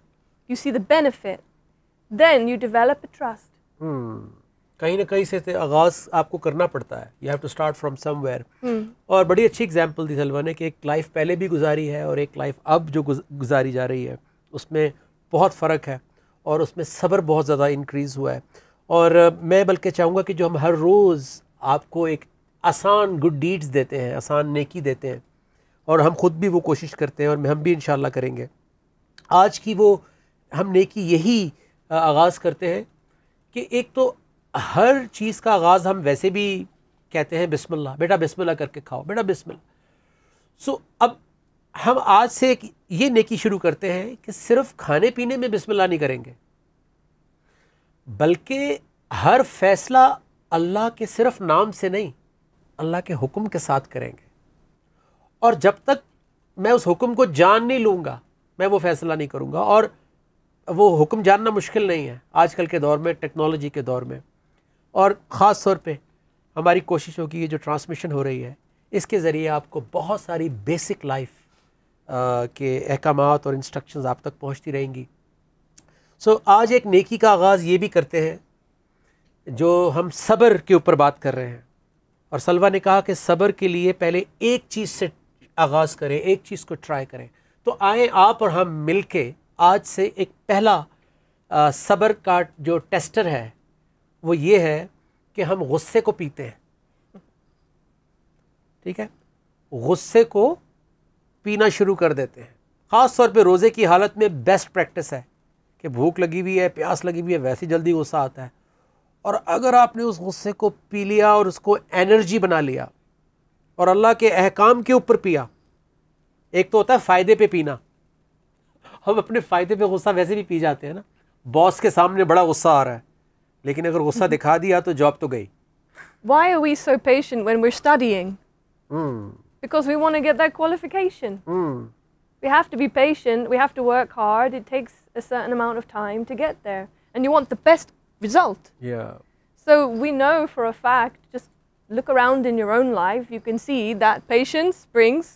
you see the benefit, then you develop a trust. Hmm. You have to start from somewhere. Hmm. And a very good example is that one life has been and one life is now उसमें बहुत फ़र्क है और उसमें सब्र बहुत ज़्यादा increase हुआ है और मैं बल्कि चाहूँगा कि जो हम हर रोज़ आपको एक आसान और हम खुद भी वो कोशिश करते हैं और हम भी इन करेंगे आज की वो हम नेकी यही आगाज़ करते हैं कि एक तो हर चीज़ का आगाज़ हम वैसे भी कहते हैं बिस्मिल्लाह बेटा बिस्मिल्लाह करके खाओ बेटा बिस्मिल्लाह सो अब हम आज से एक ये नेकी शुरू करते हैं कि सिर्फ खाने पीने में बिस्मिल्लाह नहीं करेंगे बल्कि हर फैसला अल्लाह के सिर्फ नाम से नहीं अल्लाह के हुक्म के साथ करेंगे और जब तक मैं उस हुक्म को जान नहीं लूँगा मैं वो फ़ैसला नहीं करूँगा और वो हुक्म जानना मुश्किल नहीं है आजकल के दौर में टेक्नोलॉजी के दौर में और ख़ास तौर पे हमारी कोशिश होगी ये जो ट्रांसमिशन हो रही है इसके ज़रिए आपको बहुत सारी बेसिक लाइफ के अहकाम और इंस्ट्रक्शंस आप तक पहुंचती रहेंगी सो so, आज एक नेकी का आगाज़ ये भी करते हैं जो हम सब्र के ऊपर बात कर रहे हैं और सलवा ने कहा कि सब्र के लिए पहले एक चीज़ से आगाज़ करें एक चीज़ को ट्राई करें तो आए आप और हम मिल के आज से एक पहला सब्र का जो टेस्टर है वो ये है कि हम गुस्से को पीते हैं ठीक है गुस्से को पीना शुरू कर देते हैं ख़ास तौर पे रोज़े की हालत में बेस्ट प्रैक्टिस है कि भूख लगी हुई है प्यास लगी हुई है वैसे जल्दी गुस्सा आता है और अगर आपने उस गुस्से को पी लिया और उसको एनर्जी बना लिया और अल्लाह के अहकाम के ऊपर पिया एक तो होता है फ़ायदे पे पीना हम अपने फ़ायदे पे गुस्सा वैसे भी पी जाते हैं ना बॉस के सामने बड़ा गुस्सा आ रहा है लेकिन अगर गुस्सा दिखा दिया तो जॉब तो गई Why are we so patient when we're studying? Mm. Because we want to get that qualification. Mm. We have to be patient, we have to work hard. It takes a certain amount of time to get there. And you want the best result. Yeah. So we know for a fact, just look around in your own life, you can see that patience brings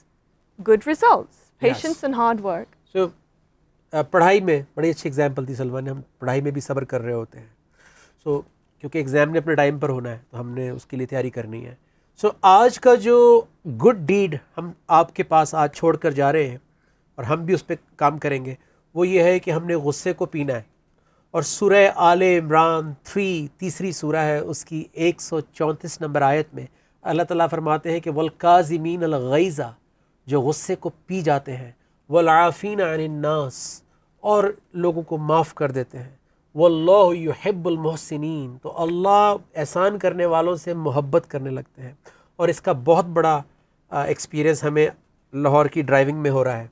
good results. Patience yes. and hard work. So, uh, पढ़ाई में बड़ी अच्छी example थी सलमान ने हम पढ़ाई में भी सब्र कर रहे होते हैं सो so, क्योंकि एग्ज़ाम ने अपने टाइम पर होना है तो हमने उसके लिए तैयारी करनी है सो so, आज का जो गुड डीड हम आपके पास आज छोड़ कर जा रहे हैं और हम भी उस पर काम करेंगे वो ये है कि हमने गुस्से को पीना है और सुरह आल इमरान थ्री तीसरी सूरह है उसकी एक सौ चौंतीस नंबर आयत में अल्लाह ताला फरमाते हैं कि वलकाजमीन अलगैज़ा जो गुस्से को पी जाते हैं वलाफ़ीन अनन्नास और लोगों को माफ़ कर देते हैं वल्लाबुलमोहसिन तो अल्लाह एहसान करने वालों से मोहब्बत करने लगते हैं और इसका बहुत बड़ा एक्सपीरियंस हमें लाहौर की ड्राइविंग में हो रहा है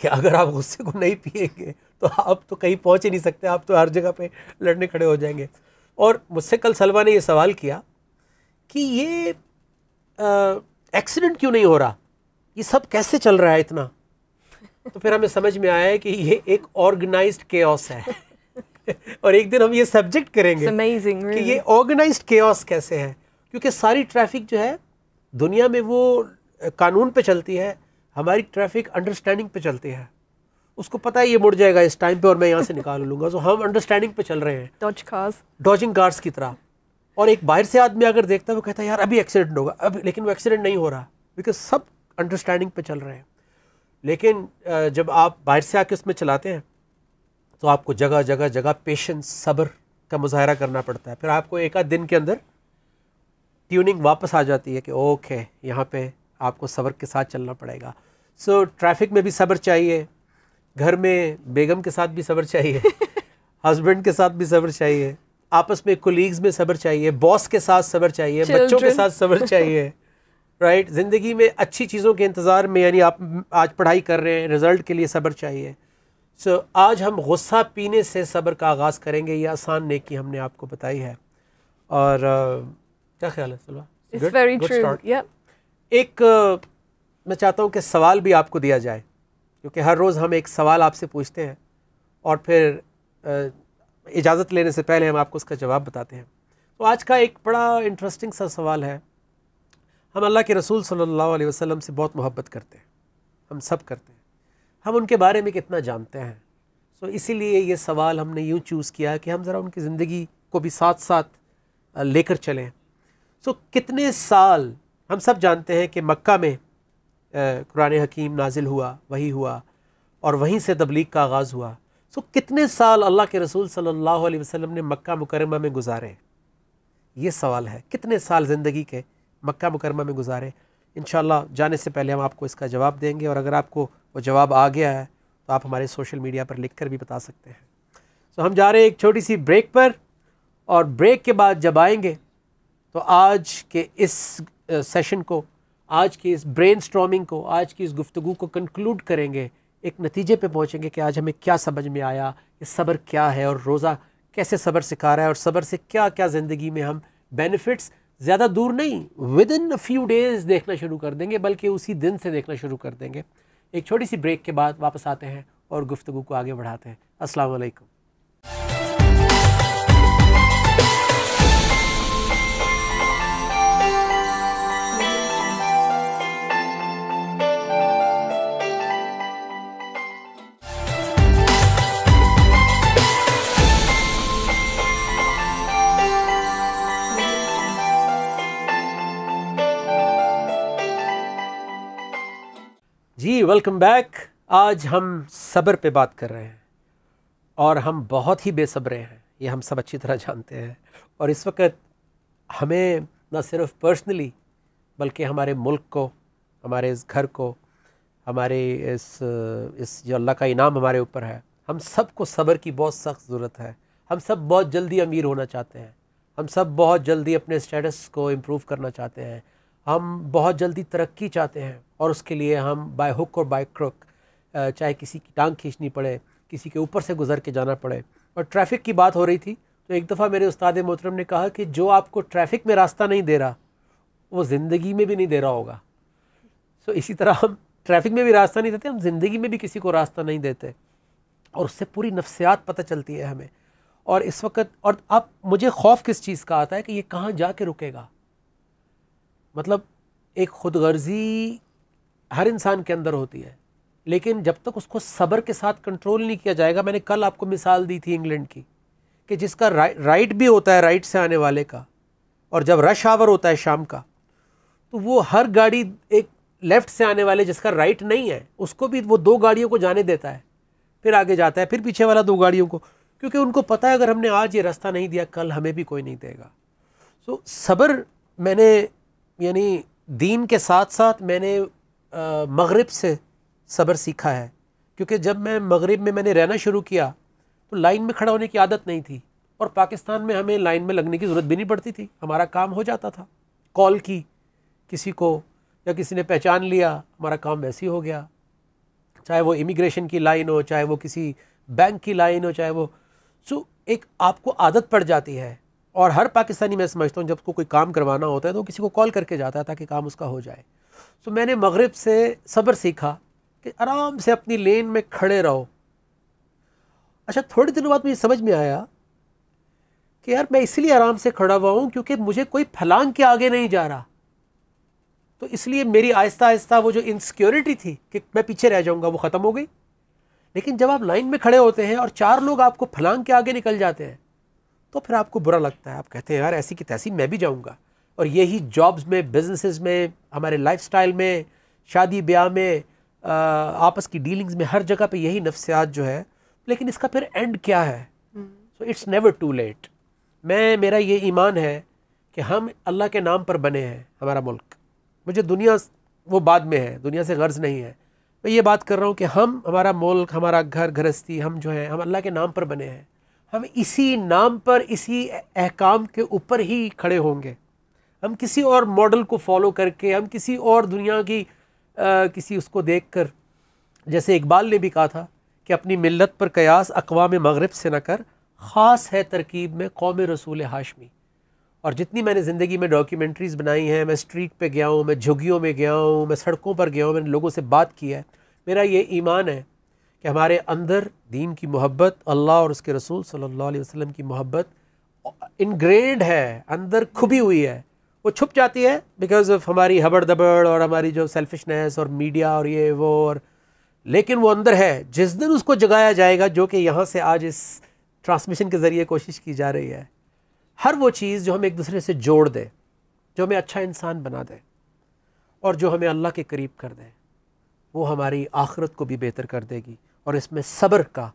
कि अगर आप गुस्से को नहीं पिएंगे तो आप तो कहीं पहुंच ही नहीं सकते आप तो हर जगह पे लड़ने खड़े हो जाएंगे और मुझसे कल सलवा ने ये सवाल किया कि ये एक्सीडेंट क्यों नहीं हो रहा ये सब कैसे चल रहा है इतना तो फिर हमें समझ में आया है कि ये एक ऑर्गेनाइज्ड के है और एक दिन हम ये सब्जेक्ट करेंगे amazing, really. कि ये ऑर्गेनाइज्ड के कैसे है क्योंकि सारी ट्रैफिक जो है दुनिया में वो कानून पे चलती है हमारी ट्रैफिक अंडरस्टैंडिंग पे चलते हैं उसको पता है ये मुड़ जाएगा इस टाइम पे और मैं यहाँ से निकाल लूँगा तो हम अंडरस्टैंडिंग पे चल रहे हैं डॉज कार्स डॉजिंग कार्स की तरह और एक बाहर से आदमी अगर देखता है वो कहता है यार अभी एक्सीडेंट होगा अब लेकिन वो एक्सीडेंट नहीं हो रहा बिकॉज सब अंडरस्टैंडिंग पे चल रहे हैं लेकिन जब आप बाहर से आके उसमें चलाते हैं तो आपको जगह जगह जगह पेशेंस सब्र का मुजाहरा करना पड़ता है फिर आपको एक आध दिन के अंदर ट्यूनिंग वापस आ जाती है कि ओके यहाँ पे आपको सब्र के साथ चलना पड़ेगा सो so, ट्रैफिक में भी सब्र चाहिए घर में बेगम के साथ भी सब्र चाहिए हस्बैंड के साथ भी सब्र चाहिए आपस में कोलीग्स में सब्र चाहिए बॉस के साथ सब्र चाहिए Children. बच्चों के साथ सब्र चाहिए राइट right? ज़िंदगी में अच्छी चीज़ों के इंतज़ार में यानी आप आज पढ़ाई कर रहे हैं रिज़ल्ट के लिए सब्र चाहिए सो so, आज हम गुस्सा पीने से सब्र का आगाज़ करेंगे ये आसान नेकी हमने आपको बताई है और uh, क्या ख्याल है सलवा एक uh, मैं चाहता हूँ कि सवाल भी आपको दिया जाए क्योंकि हर रोज़ हम एक सवाल आपसे पूछते हैं और फिर इजाज़त लेने से पहले हम आपको उसका जवाब बताते हैं तो आज का एक बड़ा इंटरेस्टिंग सा सवाल है हम अल्लाह के रसूल सल्लल्लाहु अलैहि वसल्लम से बहुत मोहब्बत करते हैं हम सब करते हैं हम उनके बारे में कितना जानते हैं सो इसीलिए ये सवाल हमने यूँ चूज़ किया कि हम ज़रा उनकी ज़िंदगी को भी साथ साथ लेकर चलें सो कितने साल हम सब जानते हैं कि मक्का में कुरान हकीम नाजिल हुआ वही हुआ और वहीं से तबलीग का आगाज़ हुआ सो कितने साल अल्लाह के रसूल सल्लल्लाहु अलैहि वसल्लम ने मक्का मुकरमा में गुजारे ये सवाल है कितने साल ज़िंदगी के मक्का मुकरमा में गुजारे इन जाने से पहले हम आपको इसका जवाब देंगे और अगर आपको वो जवाब आ गया है तो आप हमारे सोशल मीडिया पर लिख कर भी बता सकते हैं सो हम जा रहे हैं एक छोटी सी ब्रेक पर और ब्रेक के बाद जब आएंगे तो आज के इस सेशन को आज की इस ब्रेन को आज की इस गुफ्तु को कंक्लूड करेंगे एक नतीजे पे पहुँचेंगे कि आज हमें क्या समझ में आया कि सब्र क्या है और रोज़ा कैसे सब्र सिखा रहा है और सब्र से क्या क्या ज़िंदगी में हम बेनिफिट्स ज़्यादा दूर नहीं within a few days देखना शुरू कर देंगे बल्कि उसी दिन से देखना शुरू कर देंगे एक छोटी सी ब्रेक के बाद वापस आते हैं और गुफ्तु को आगे बढ़ाते हैं असलकम जी वेलकम बैक आज हम सब्र पे बात कर रहे हैं और हम बहुत ही बेसब्रे हैं ये हम सब अच्छी तरह जानते हैं और इस वक्त हमें न सिर्फ पर्सनली बल्कि हमारे मुल्क को हमारे इस घर को हमारे इस इस जो अल्लाह का इनाम हमारे ऊपर है हम सब को सब्र की बहुत सख्त ज़रूरत है हम सब बहुत जल्दी अमीर होना चाहते हैं हम सब बहुत जल्दी अपने स्टेटस को इम्प्रूव करना चाहते हैं हम बहुत जल्दी तरक्की चाहते हैं और उसके लिए हम बाय हुक और बाय क्रुक चाहे किसी की टांग खींचनी पड़े किसी के ऊपर से गुजर के जाना पड़े और ट्रैफिक की बात हो रही थी तो एक दफ़ा मेरे उस्ताद मोहतरम ने कहा कि जो आपको ट्रैफिक में रास्ता नहीं दे रहा वो ज़िंदगी में भी नहीं दे रहा होगा सो इसी तरह हम ट्रैफिक में भी रास्ता नहीं देते हम ज़िंदगी में भी किसी को रास्ता नहीं देते और उससे पूरी नफ्सियात पता चलती है हमें और इस वक्त और अब मुझे खौफ किस चीज़ का आता है कि ये कहाँ जा के रुकेगा मतलब एक खुदगर्जी हर इंसान के अंदर होती है लेकिन जब तक उसको सब्र के साथ कंट्रोल नहीं किया जाएगा मैंने कल आपको मिसाल दी थी इंग्लैंड की कि जिसका रा, राइट भी होता है राइट से आने वाले का और जब रश आवर होता है शाम का तो वो हर गाड़ी एक लेफ़्ट से आने वाले जिसका राइट नहीं है उसको भी वो दो गाड़ियों को जाने देता है फिर आगे जाता है फिर पीछे वाला दो गाड़ियों को क्योंकि उनको पता है अगर हमने आज ये रास्ता नहीं दिया कल हमें भी कोई नहीं देगा सो तो so, सब्र मैंने यानी दीन के साथ साथ मैंने मगरब से सब्र सीखा है क्योंकि जब मैं मगरब में मैंने रहना शुरू किया तो लाइन में खड़ा होने की आदत नहीं थी और पाकिस्तान में हमें लाइन में लगने की ज़रूरत भी नहीं पड़ती थी हमारा काम हो जाता था कॉल की किसी को या किसी ने पहचान लिया हमारा काम वैसे ही हो गया चाहे वो इमिग्रेशन की लाइन हो चाहे वो किसी बैंक की लाइन हो चाहे वो सो एक आपको आदत पड़ जाती है और हर पाकिस्तानी मैं समझता हूँ जब उसको कोई काम करवाना होता है तो किसी को कॉल करके जाता है ताकि काम उसका हो जाए तो मैंने मगरब से सब्र सीखा कि आराम से अपनी लेन में खड़े रहो अच्छा थोड़े दिनों बाद मुझे समझ में आया कि यार मैं इसलिए आराम से खड़ा हुआ हूँ क्योंकि मुझे कोई फलांग के आगे नहीं जा रहा तो इसलिए मेरी आहिस्ता आहिस्ता वो जो इनसिक्योरिटी थी कि मैं पीछे रह जाऊँगा वो ख़त्म हो गई लेकिन जब आप लाइन में खड़े होते हैं और चार लोग आपको फलांग के आगे निकल जाते हैं तो फिर आपको बुरा लगता है आप कहते हैं यार ऐसी की तैसी मैं भी जाऊँगा और यही जॉब्स में बिजनेसेस में हमारे लाइफस्टाइल में शादी ब्याह में आपस की डीलिंग्स में हर जगह पे यही नफ्सियात जो है लेकिन इसका फिर एंड क्या है so it's never too late मैं मेरा ये ईमान है कि हम अल्लाह के नाम पर बने हैं हमारा मुल्क मुझे दुनिया वो बाद में है दुनिया से गर्ज नहीं है मैं ये बात कर रहा हूँ कि हम हमारा मुल्क हमारा घर गृहस्थी हम जो हैं हम अल्लाह के नाम पर बने हैं हम इसी नाम पर इसी अहकाम के ऊपर ही खड़े होंगे हम किसी और मॉडल को फॉलो करके हम किसी और दुनिया की आ, किसी उसको देख कर जैसे इकबाल ने भी कहा था कि अपनी मिलत पर कयास अकवाम मगरब से न कर ख़ास है तरकीब में कौम रसूल हाशमी और जितनी मैंने ज़िंदगी में डॉक्यूमेंट्रीज़ बनाई हैं मैं स्ट्रीट पे गया हूँ मैं झुगियों में गया हूँ मैं सड़कों पर गया हूँ मैंने लोगों से बात की है मेरा ये ईमान है कि हमारे अंदर दीन की मोहब्बत अल्लाह और उसके रसूल सल्ला वसलम की मोहब्बत इनग्रेड है अंदर खुबी हुई है वो छुप जाती है बिकॉज ऑफ हमारी हबड़ दबड़ और हमारी जो सेल्फिशनेस और मीडिया और ये वो और लेकिन वो अंदर है जिस दिन उसको जगाया जाएगा जो कि यहाँ से आज इस ट्रांसमिशन के ज़रिए कोशिश की जा रही है हर वो चीज़ जो हम एक दूसरे से जोड़ दे जो हमें अच्छा इंसान बना दे और जो हमें अल्लाह के करीब कर दे वो हमारी आखरत को भी बेहतर कर देगी और इसमें सब्र का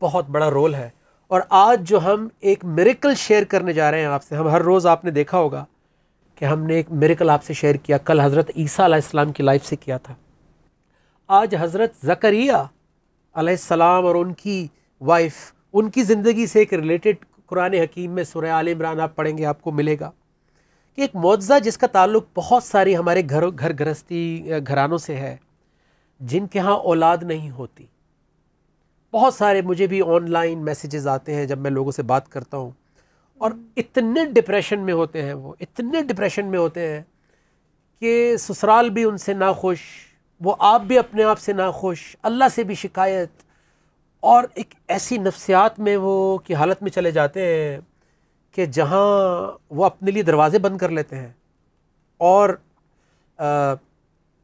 बहुत बड़ा रोल है और आज जो हम एक मेरिकल शेयर करने जा रहे हैं आपसे हम हर रोज़ आपने देखा होगा कि हमने एक मेरिकल आपसे शेयर किया कल हज़रत ईसा की लाइफ से किया था आज हज़रत ज़करिया और उनकी वाइफ उनकी ज़िंदगी से एक रिलेटेड कुरान हकीम में सुर आल इमरान आप पढ़ेंगे आपको मिलेगा कि एक मुआवजा जिसका ताल्लुक बहुत सारी हमारे घरों घर गृहस्थी घरानों से है जिनके यहाँ औलाद नहीं होती बहुत सारे मुझे भी ऑनलाइन मैसेजेस आते हैं जब मैं लोगों से बात करता हूँ और इतने डिप्रेशन में होते हैं वो इतने डिप्रेशन में होते हैं कि ससुराल भी उनसे नाखुश वो आप भी अपने आप से नाखुश अल्लाह से भी शिकायत और एक ऐसी नफ्सियात में वो की हालत में चले जाते हैं कि जहाँ वो अपने लिए दरवाज़े बंद कर लेते हैं और आ,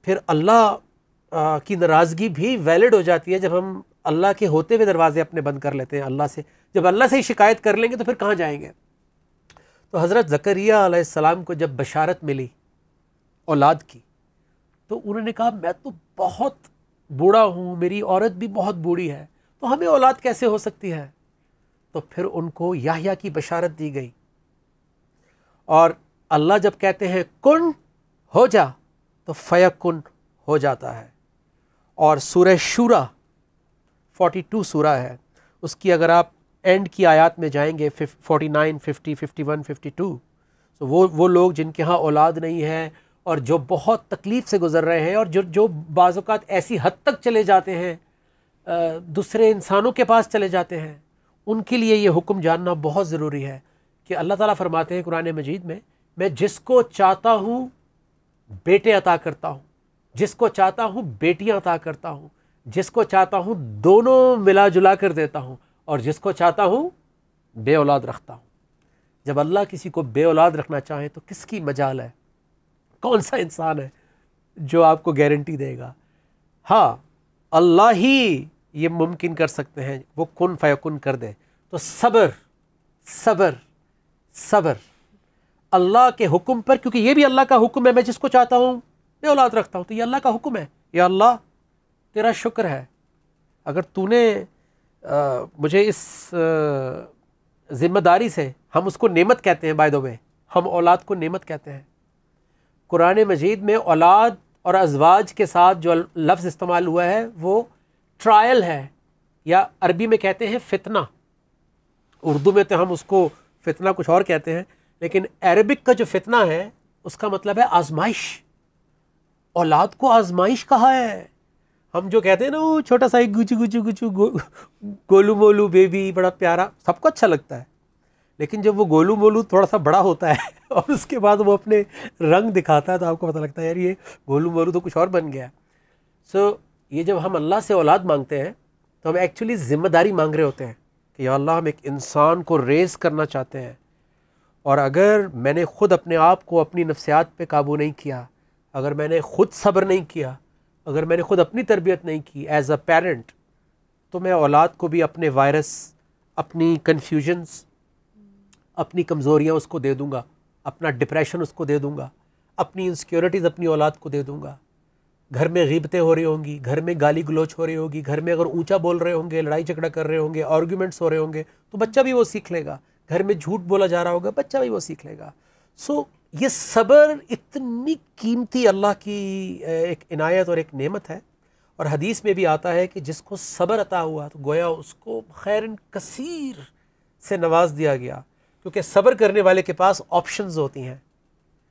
फिर अल्लाह की नाराज़गी भी वैलिड हो जाती है जब हम अल्लाह के होते हुए दरवाज़े अपने बंद कर लेते हैं अल्लाह से जब अल्लाह से ही शिकायत कर लेंगे तो फिर कहाँ जाएंगे तो हज़रत ज़करियालाम को जब बशारत मिली औलाद की तो उन्होंने कहा मैं तो बहुत बूढ़ा हूँ मेरी औरत भी बहुत बूढ़ी है तो हमें औलाद कैसे हो सकती है तो फिर उनको याहिया की बशारत दी गई और अल्लाह जब कहते हैं कुन हो जा तो फ़यकुन हो जाता है और सूर शूरा 42 टू है उसकी अगर आप एंड की आयत में जाएंगे forty nine fifty fifty one fifty two तो वो वो लोग जिनके यहाँ औलाद नहीं है और जो बहुत तकलीफ़ से गुज़र रहे हैं और जो जो बाज़ात ऐसी हद तक चले जाते हैं दूसरे इंसानों के पास चले जाते हैं उनके लिए ये हुक्म जानना बहुत ज़रूरी है कि अल्लाह ताला फरमाते हैं कुरान मजीद में मैं जिसको चाहता हूँ बेटे अता करता हूँ जिसको चाहता हूँ बेटियाँ अता करता हूँ जिसको चाहता हूँ दोनों मिला जुला कर देता हूँ और जिसको चाहता हूँ बे औलाद रखता हूँ जब अल्लाह किसी को बे औलाद रखना चाहे तो किसकी मजाल है कौन सा इंसान है जो आपको गारंटी देगा हाँ अल्लाह ही ये मुमकिन कर सकते हैं वो कन फ़ैकुन कर दे तो सब्र सब्र सब्र अल्लाह के हुक्म पर क्योंकि ये भी अल्लाह का हुक्म है मैं जिसको चाहता हूँ बे औलाद रखता हूँ तो ये अल्लाह का हुक्म है या अल्लाह तेरा शुक्र है अगर तूने आ, मुझे इस ज़िम्मेदारी से हम उसको नेमत कहते हैं बाय द वे हम औलाद को नेमत कहते हैं कुरान मजीद में औलाद और अजवाज के साथ जो लफ्ज़ इस्तेमाल हुआ है वो ट्रायल है या अरबी में कहते हैं फितना उर्दू में तो हम उसको फितना कुछ और कहते हैं लेकिन अरबिक का जो फितना है उसका मतलब है आजमाइश औलाद को आजमाइश कहा है हम जो कहते हैं ना वो छोटा सा एक गुचू गुचू गुचू गो, गोलू मोलू बेबी बड़ा प्यारा सबको अच्छा लगता है लेकिन जब वो गोलू मोलू थोड़ा सा बड़ा होता है और उसके बाद वो अपने रंग दिखाता है तो आपको पता लगता है यार ये गोलू मोलू तो कुछ और बन गया सो so, ये जब हम अल्लाह से औलाद मांगते हैं तो हम एक्चुअली ज़िम्मेदारी मांग रहे होते हैं कि या अल्लाह हम एक इंसान को रेस करना चाहते हैं और अगर मैंने ख़ुद अपने आप को अपनी नफ्सियात पे काबू नहीं किया अगर मैंने ख़ुद सब्र नहीं किया अगर मैंने ख़ुद अपनी तरबियत नहीं की एज़ अ पेरेंट तो मैं औलाद को भी अपने वायरस अपनी कन्फ्यूजन्स अपनी कमज़ोरियाँ उसको दे दूँगा अपना डिप्रेशन उसको दे दूँगा अपनी इनसिक्योरिटीज़ अपनी औलाद को दे दूँगा घर में गीबतें हो रही होंगी घर में गाली गलोच हो रही होगी घर में अगर ऊंचा बोल रहे होंगे लड़ाई झगड़ा कर रहे होंगे आर्ग्यूमेंट्स हो रहे होंगे तो बच्चा भी वो सीख लेगा घर में झूठ बोला जा रहा होगा बच्चा भी वो सीख लेगा सो so, ये सब्र इतनी कीमती अल्लाह की एक इनायत और एक नेमत है और हदीस में भी आता है कि जिसको सब्र अता हुआ तो गोया उसको खैर कसीर से नवाज दिया गया क्योंकि सब्र करने वाले के पास ऑप्शंस होती हैं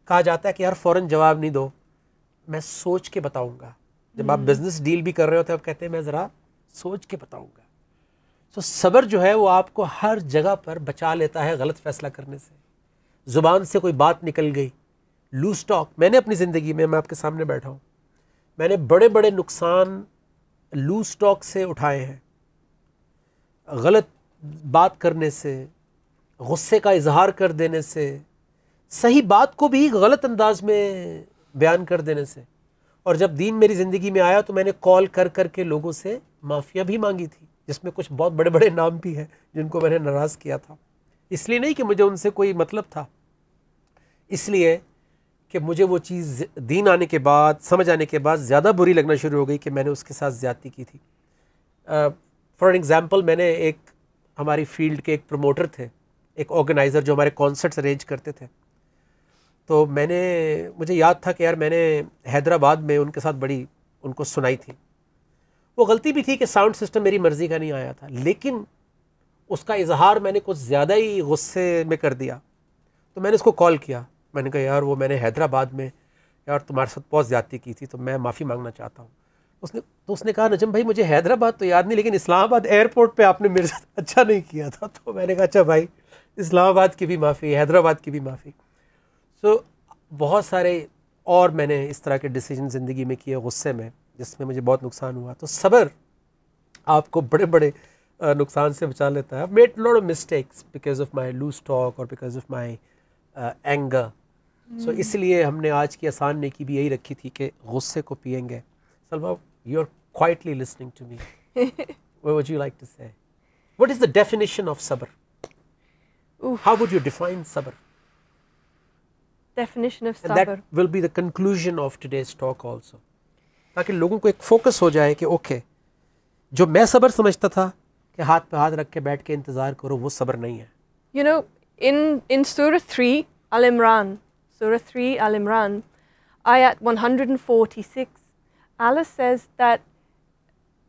कहा जाता है कि यार फ़ौर जवाब नहीं दो मैं सोच के बताऊँगा जब आप बिज़नेस हम्म। डील भी कर रहे होते आप कहते हैं मैं ज़रा सोच के बताऊँगा तो सब्र जो है वो आपको हर जगह पर बचा लेता है गलत फैसला करने से ज़ुबान से कोई बात निकल गई लूज टॉक मैंने अपनी ज़िंदगी में मैं आपके सामने बैठा हूँ मैंने बड़े बड़े नुकसान लूज टॉक से उठाए हैं गलत बात करने से गुस्से का इजहार कर देने से सही बात को भी गलत अंदाज में बयान कर देने से और जब दीन मेरी ज़िंदगी में आया तो मैंने कॉल कर कर के लोगों से माफ़िया भी मांगी थी जिसमें कुछ बहुत बड़े बड़े नाम भी हैं जिनको मैंने नाराज़ किया था इसलिए नहीं कि मुझे उनसे कोई मतलब था इसलिए कि मुझे वो चीज़ दीन आने के बाद समझ आने के बाद ज़्यादा बुरी लगना शुरू हो गई कि मैंने उसके साथ ज़्यादती की थी फॉर एग्ज़ाम्पल मैंने एक हमारी फील्ड के एक प्रमोटर थे एक ऑर्गेनाइज़र जो हमारे कॉन्सर्ट्स अरेंज करते थे तो मैंने मुझे याद था कि यार मैंने हैदराबाद में उनके साथ बड़ी उनको सुनाई थी वो गलती भी थी कि साउंड सिस्टम मेरी मर्ज़ी का नहीं आया था लेकिन उसका इजहार मैंने कुछ ज़्यादा ही गुस्से में कर दिया तो मैंने उसको कॉल किया मैंने कहा यार वो मैंने हैदराबाद में यार तुम्हारे साथ बहुत ज़्यादा की थी तो मैं माफ़ी मांगना चाहता हूँ उसने तो उसने कहा नजम भाई मुझे हैदराबाद तो याद नहीं लेकिन इस्लामाबाद एयरपोर्ट पे आपने मेरे साथ अच्छा नहीं किया था तो मैंने कहा अच्छा भाई इस्लामाबाद की भी माफ़ी हैदराबाद की भी माफ़ी सो so, बहुत सारे और मैंने इस तरह के डिसीजन ज़िंदगी में किए गुस्से में जिसमें मुझे बहुत नुकसान हुआ तो सब्र आपको बड़े बड़े नुकसान से बचा लेता है made lot of mistakes because of my loose talk और because of my anger so hmm. इसलिए हमने आज की आसान ने की भी यही रखी थी कि गुस्से को पियेंगे Salma you are quietly listening to me would you like to say what is the definition of सब्र हाउ वुड यू डिफाइन सब्र डेफिनेशन ऑफ सब्र that will be the conclusion of today's talk also ताकि लोगों को एक focus हो जाए कि ओके जो मैं सब्र समझता था कि हाथ पे हाथ रख के बैठ के इंतजार करो वो सब्र नहीं है यू नो इन इन सूरह 3 अल Imran Surah 3 Al Imran, Ayat 146, Allah says that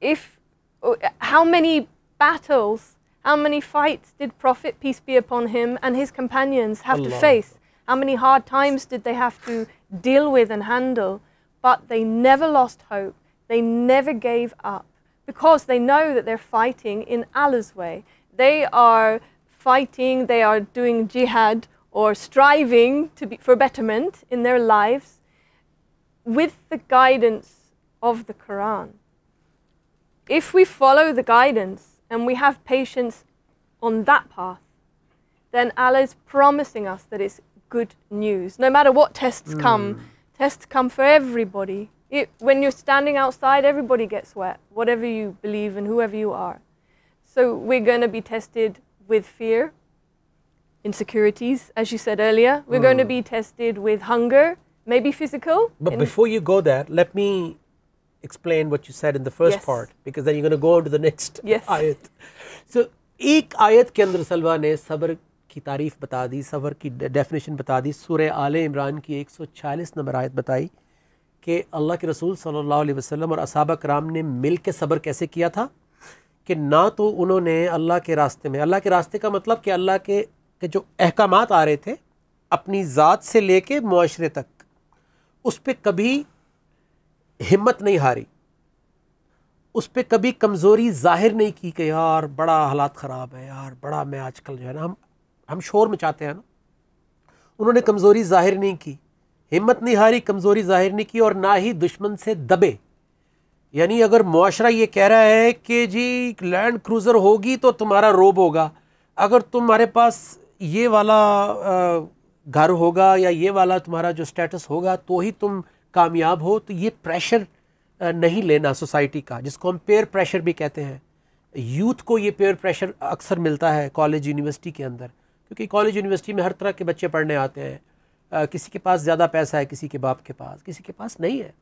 if oh, how many battles, how many fights did Prophet, peace be upon him, and his companions have Allah. to face? How many hard times did they have to deal with and handle? But they never lost hope. They never gave up because they know that they're fighting in Allah's way. They are fighting, they are doing jihad or striving to be, for betterment in their lives with the guidance of the Quran. If we follow the guidance and we have patience on that path, then Allah is promising us that it's good news. No matter what tests mm. come, tests come for everybody. It, when you're standing outside, everybody gets wet, whatever you believe and whoever you are. So we're going to be tested with fear, insecurities, as you said earlier. We're mm. going to be tested with hunger, maybe physical. But before you go there, let me explain what you said in the first yes. part, because then you're going to go on to the next yes. ayat. So, एक आयत के अंदर सलवा ने सब्र की तारीफ बता sabr ki definition definition बता दी सूर्य आल इमरान की 140 नंबर आयत बताई कि अल्लाह के रसूल सल्लल्लाहु अलैहि aur और असाबा ne mil ke sabr kaise कैसे tha था कि ना तो उन्होंने अल्लाह के रास्ते में अल्लाह के रास्ते का मतलब कि अल्लाह के कि जो अहकाम आ रहे थे अपनी ज़ात से ले कर माशरे तक उस पर कभी हिम्मत नहीं हारी उस पर कभी कमज़ोरी ज़ाहिर नहीं की कि यार बड़ा हालात ख़राब है यार बड़ा मैं आजकल जो है ना हम हम शोर मचाते हैं ना उन्होंने कमज़ोरी ज़ाहिर नहीं की हिम्मत नहीं हारी कमज़ोरी ज़ाहिर नहीं की और ना ही दुश्मन से दबे यानी अगर मुआरा ये कह रहा है कि जी लैंड क्रूज़र होगी तो तुम्हारा रोब होगा अगर तुम्हारे पास ये वाला घर होगा या ये वाला तुम्हारा जो स्टेटस होगा तो ही तुम कामयाब हो तो ये प्रेशर नहीं लेना सोसाइटी का जिसको हम पेयर प्रेशर भी कहते हैं यूथ को ये पेयर प्रेशर अक्सर मिलता है कॉलेज यूनिवर्सिटी के अंदर क्योंकि कॉलेज यूनिवर्सिटी में हर तरह के बच्चे पढ़ने आते हैं किसी के पास ज़्यादा पैसा है किसी के बाप के पास किसी के पास नहीं है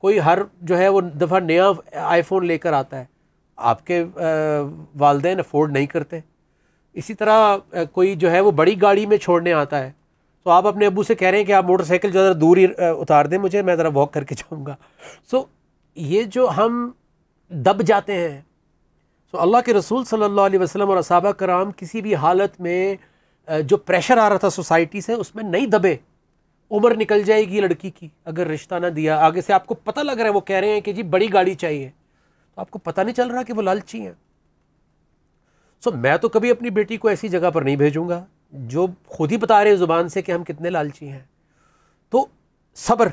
कोई हर जो है वो दफ़ा नया आईफोन लेकर आता है आपके वालदेन अफोर्ड नहीं करते इसी तरह कोई जो है वो बड़ी गाड़ी में छोड़ने आता है तो आप अपने अबू से कह रहे हैं कि आप मोटरसाइकिल जो ज़रा दूर ही उतार दें मुझे मैं ज़रा वॉक करके जाऊँगा सो ये जो हम दब जाते हैं सो so, अल्लाह के रसूल सल्लल्लाहु अलैहि वसल्लम और असाबा कराम किसी भी हालत में जो प्रेशर आ रहा था सोसाइटी से उसमें नहीं दबे उम्र निकल जाएगी लड़की की अगर रिश्ता ना दिया आगे से आपको पता लग रहा है वो कह रहे हैं कि जी बड़ी गाड़ी चाहिए तो आपको पता नहीं चल रहा कि वो लालची हैं सो मैं तो कभी अपनी बेटी को ऐसी जगह पर नहीं भेजूँगा जो खुद ही बता रहे हैं ज़ुबान से कि हम कितने लालची हैं तो सब्र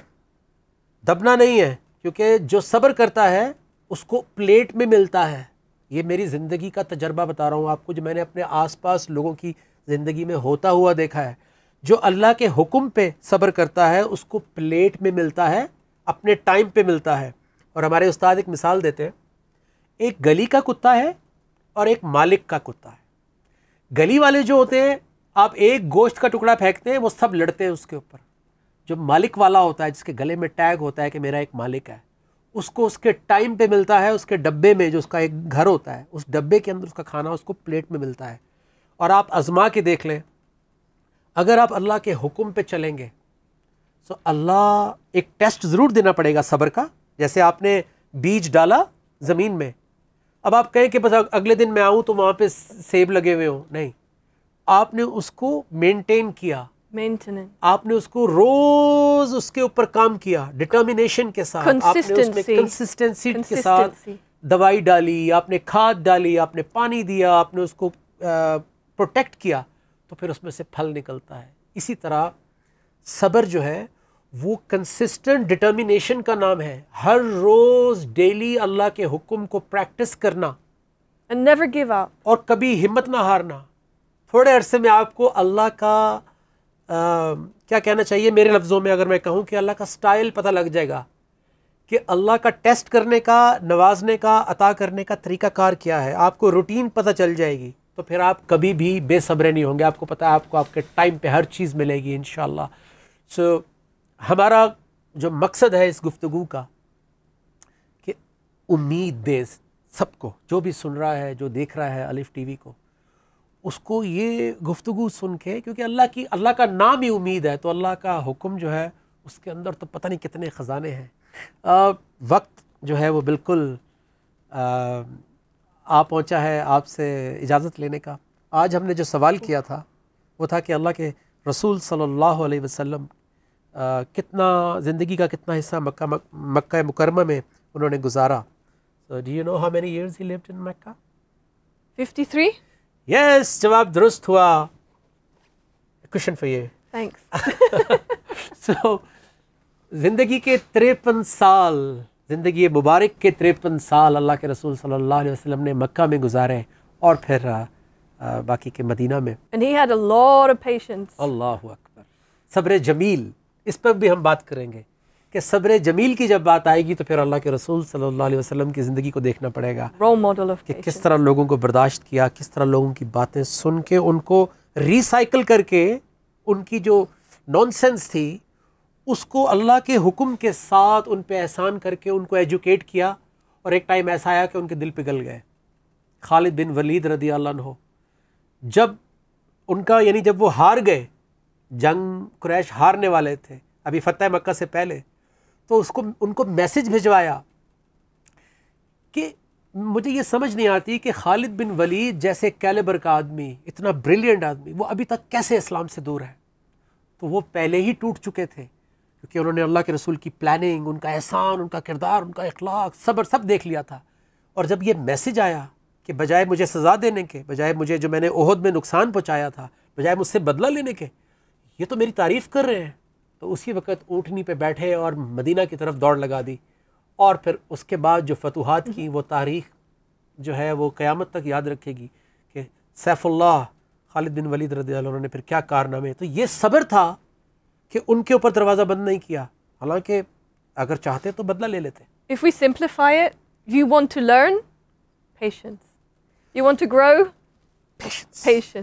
दबना नहीं है क्योंकि जो सब्र करता है उसको प्लेट में मिलता है ये मेरी ज़िंदगी का तजर्बा बता रहा हूँ आपको जो मैंने अपने आसपास लोगों की ज़िंदगी में होता हुआ देखा है जो अल्लाह के हुक्म पे सब्र करता है उसको प्लेट में मिलता है अपने टाइम पे मिलता है और हमारे उस्ताद एक मिसाल देते हैं एक गली का कुत्ता है और एक मालिक का कुत्ता है गली वाले जो होते हैं आप एक गोश्त का टुकड़ा फेंकते हैं वो सब लड़ते हैं उसके ऊपर जो मालिक वाला होता है जिसके गले में टैग होता है कि मेरा एक मालिक है उसको उसके टाइम पे मिलता है उसके डब्बे में जो उसका एक घर होता है उस डब्बे के अंदर उसका खाना उसको प्लेट में मिलता है और आप आजमा के देख लें अगर आप अल्लाह के हुक्म पे चलेंगे तो अल्लाह एक टेस्ट ज़रूर देना पड़ेगा सब्र का जैसे आपने बीज डाला ज़मीन में अब आप कहें कि बस अगले दिन मैं आऊं तो वहां पे सेब लगे हुए हों नहीं आपने उसको मेंटेन किया मेंटेनेंस आपने उसको रोज उसके ऊपर काम किया डिटर्मिनेशन के साथ कंसिस्टेंसी के साथ दवाई डाली आपने खाद डाली आपने पानी दिया आपने उसको प्रोटेक्ट किया तो फिर उसमें से फल निकलता है इसी तरह सबर जो है वो कंसिस्टेंट डिटर्मिनेशन का नाम है हर रोज़ डेली अल्लाह के हुक्म को प्रैक्टिस करना एंड नेवर गिव अप और कभी हिम्मत ना हारना थोड़े अरसे में आपको अल्लाह का आ, क्या कहना चाहिए मेरे लफ्ज़ों में अगर मैं कहूँ कि अल्लाह का स्टाइल पता लग जाएगा कि अल्लाह का टेस्ट करने का नवाजने का अता करने का तरीक़ाकार क्या है आपको रूटीन पता चल जाएगी तो फिर आप कभी भी बेसब्रे नहीं होंगे आपको पता है आपको आपके टाइम पे हर चीज़ मिलेगी इन सो so, हमारा जो मकसद है इस गुफ्तु का कि उम्मीद दे सबको जो भी सुन रहा है जो देख रहा है अलिफ टीवी को उसको ये गुफ्तु सुन के क्योंकि अल्लाह की अल्लाह का नाम ही उम्मीद है तो अल्लाह का हुक्म जो है उसके अंदर तो पता नहीं कितने ख़जाने हैं वक्त जो है वो बिल्कुल आ, आ पहुँचा है आपसे इजाज़त लेने का आज हमने जो सवाल किया था वो था कि अल्लाह के रसूल सल्लल्लाहु अलैहि वसल्लम कितना ज़िंदगी का कितना हिस्सा मक्का मक्का मुकरमा में उन्होंने गुजारा so do you know how many years he lived in Mecca 53 yes जवाब दुरुस्त हुआ question for you thanks so ज़िंदगी के तिरपन साल ज़िंदगी मुबारक के तिरपन साल अल्लाह के रसूल सल्लल्लाहु अलैहि वसल्लम ने मक्का में गुजारे और फिर आ, आ, बाकी के मदीना में and he had a lot of patience अल्लाह अकबर सब्र जमील इस पर भी हम बात करेंगे कि सब्र जमील की जब बात आएगी तो फिर अल्लाह के रसूल सल्लल्लाहु अलैहि वसल्लम की ज़िंदगी को देखना पड़ेगा रोल मॉडल कि किस तरह लोगों को बर्दाश्त किया किस तरह लोगों की बातें सुन के उनको रिसाइकल करके उनकी जो नॉनसेंस थी उसको अल्लाह के हुक्म के साथ उन पर एहसान करके उनको एजुकेट किया और एक टाइम ऐसा आया कि उनके दिल पिघल गए खालिद बिन वलीद रदी हो जब उनका यानी जब वो हार गए जंग क्रैश हारने वाले थे अभी फ़तेह मक्का से पहले तो उसको उनको मैसेज भिजवाया कि मुझे ये समझ नहीं आती कि खालिद बिन वलीद जैसे कैलेबर का आदमी इतना ब्रिलियंट आदमी वो अभी तक कैसे इस्लाम से दूर है तो वो पहले ही टूट चुके थे क्योंकि उन्होंने अल्लाह के रसूल की प्लानिंग उनका एहसान उनका किरदार उनका अखलाक सब्र सब देख लिया था और जब ये मैसेज आया कि बजाय मुझे सज़ा देने के बजाय मुझे जो मैंने ओहद में नुकसान पहुँचाया था बजाय मुझसे बदला लेने के ये तो मेरी तारीफ़ कर रहे हैं तो उसी वक़्त ऊँटनी पे बैठे और मदीना की तरफ दौड़ लगा दी और फिर उसके बाद जो फतूहत की वो तारीख जो है वो क़्यामत तक याद रखेगी कि सैफुल्लाह खालिदिन वलीद रदी ने फिर क्या कारनामे तो ये सब्र था कि उनके ऊपर दरवाज़ा बंद नहीं किया हालांकि अगर चाहते तो बदला ले लेते if we simplify you want to learn patience you want to grow patience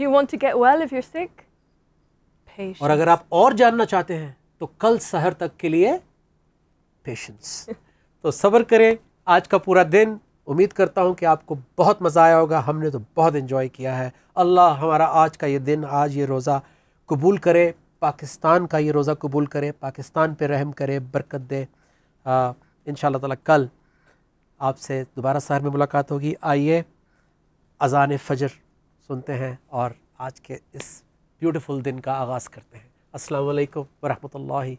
you want to get well if you sick और अगर आप और जानना चाहते हैं तो कल शहर तक के लिए पेशेंस तो सब्र करें आज का पूरा दिन उम्मीद करता हूँ कि आपको बहुत मज़ा आया होगा हमने तो बहुत इन्जॉय किया है अल्लाह हमारा आज का ये दिन आज ये रोज़ा कबूल करे पाकिस्तान का ये रोज़ा कबूल करे पाकिस्तान पे रहम करे बरकत दे इन ताला कल आपसे दोबारा शहर में मुलाकात होगी आइए अजान फ़जर सुनते हैं और आज के इस ब्यूटीफुल दिन का आगाज़ करते हैं अस्सलाम वालेकुम वरहमतुल्लाहि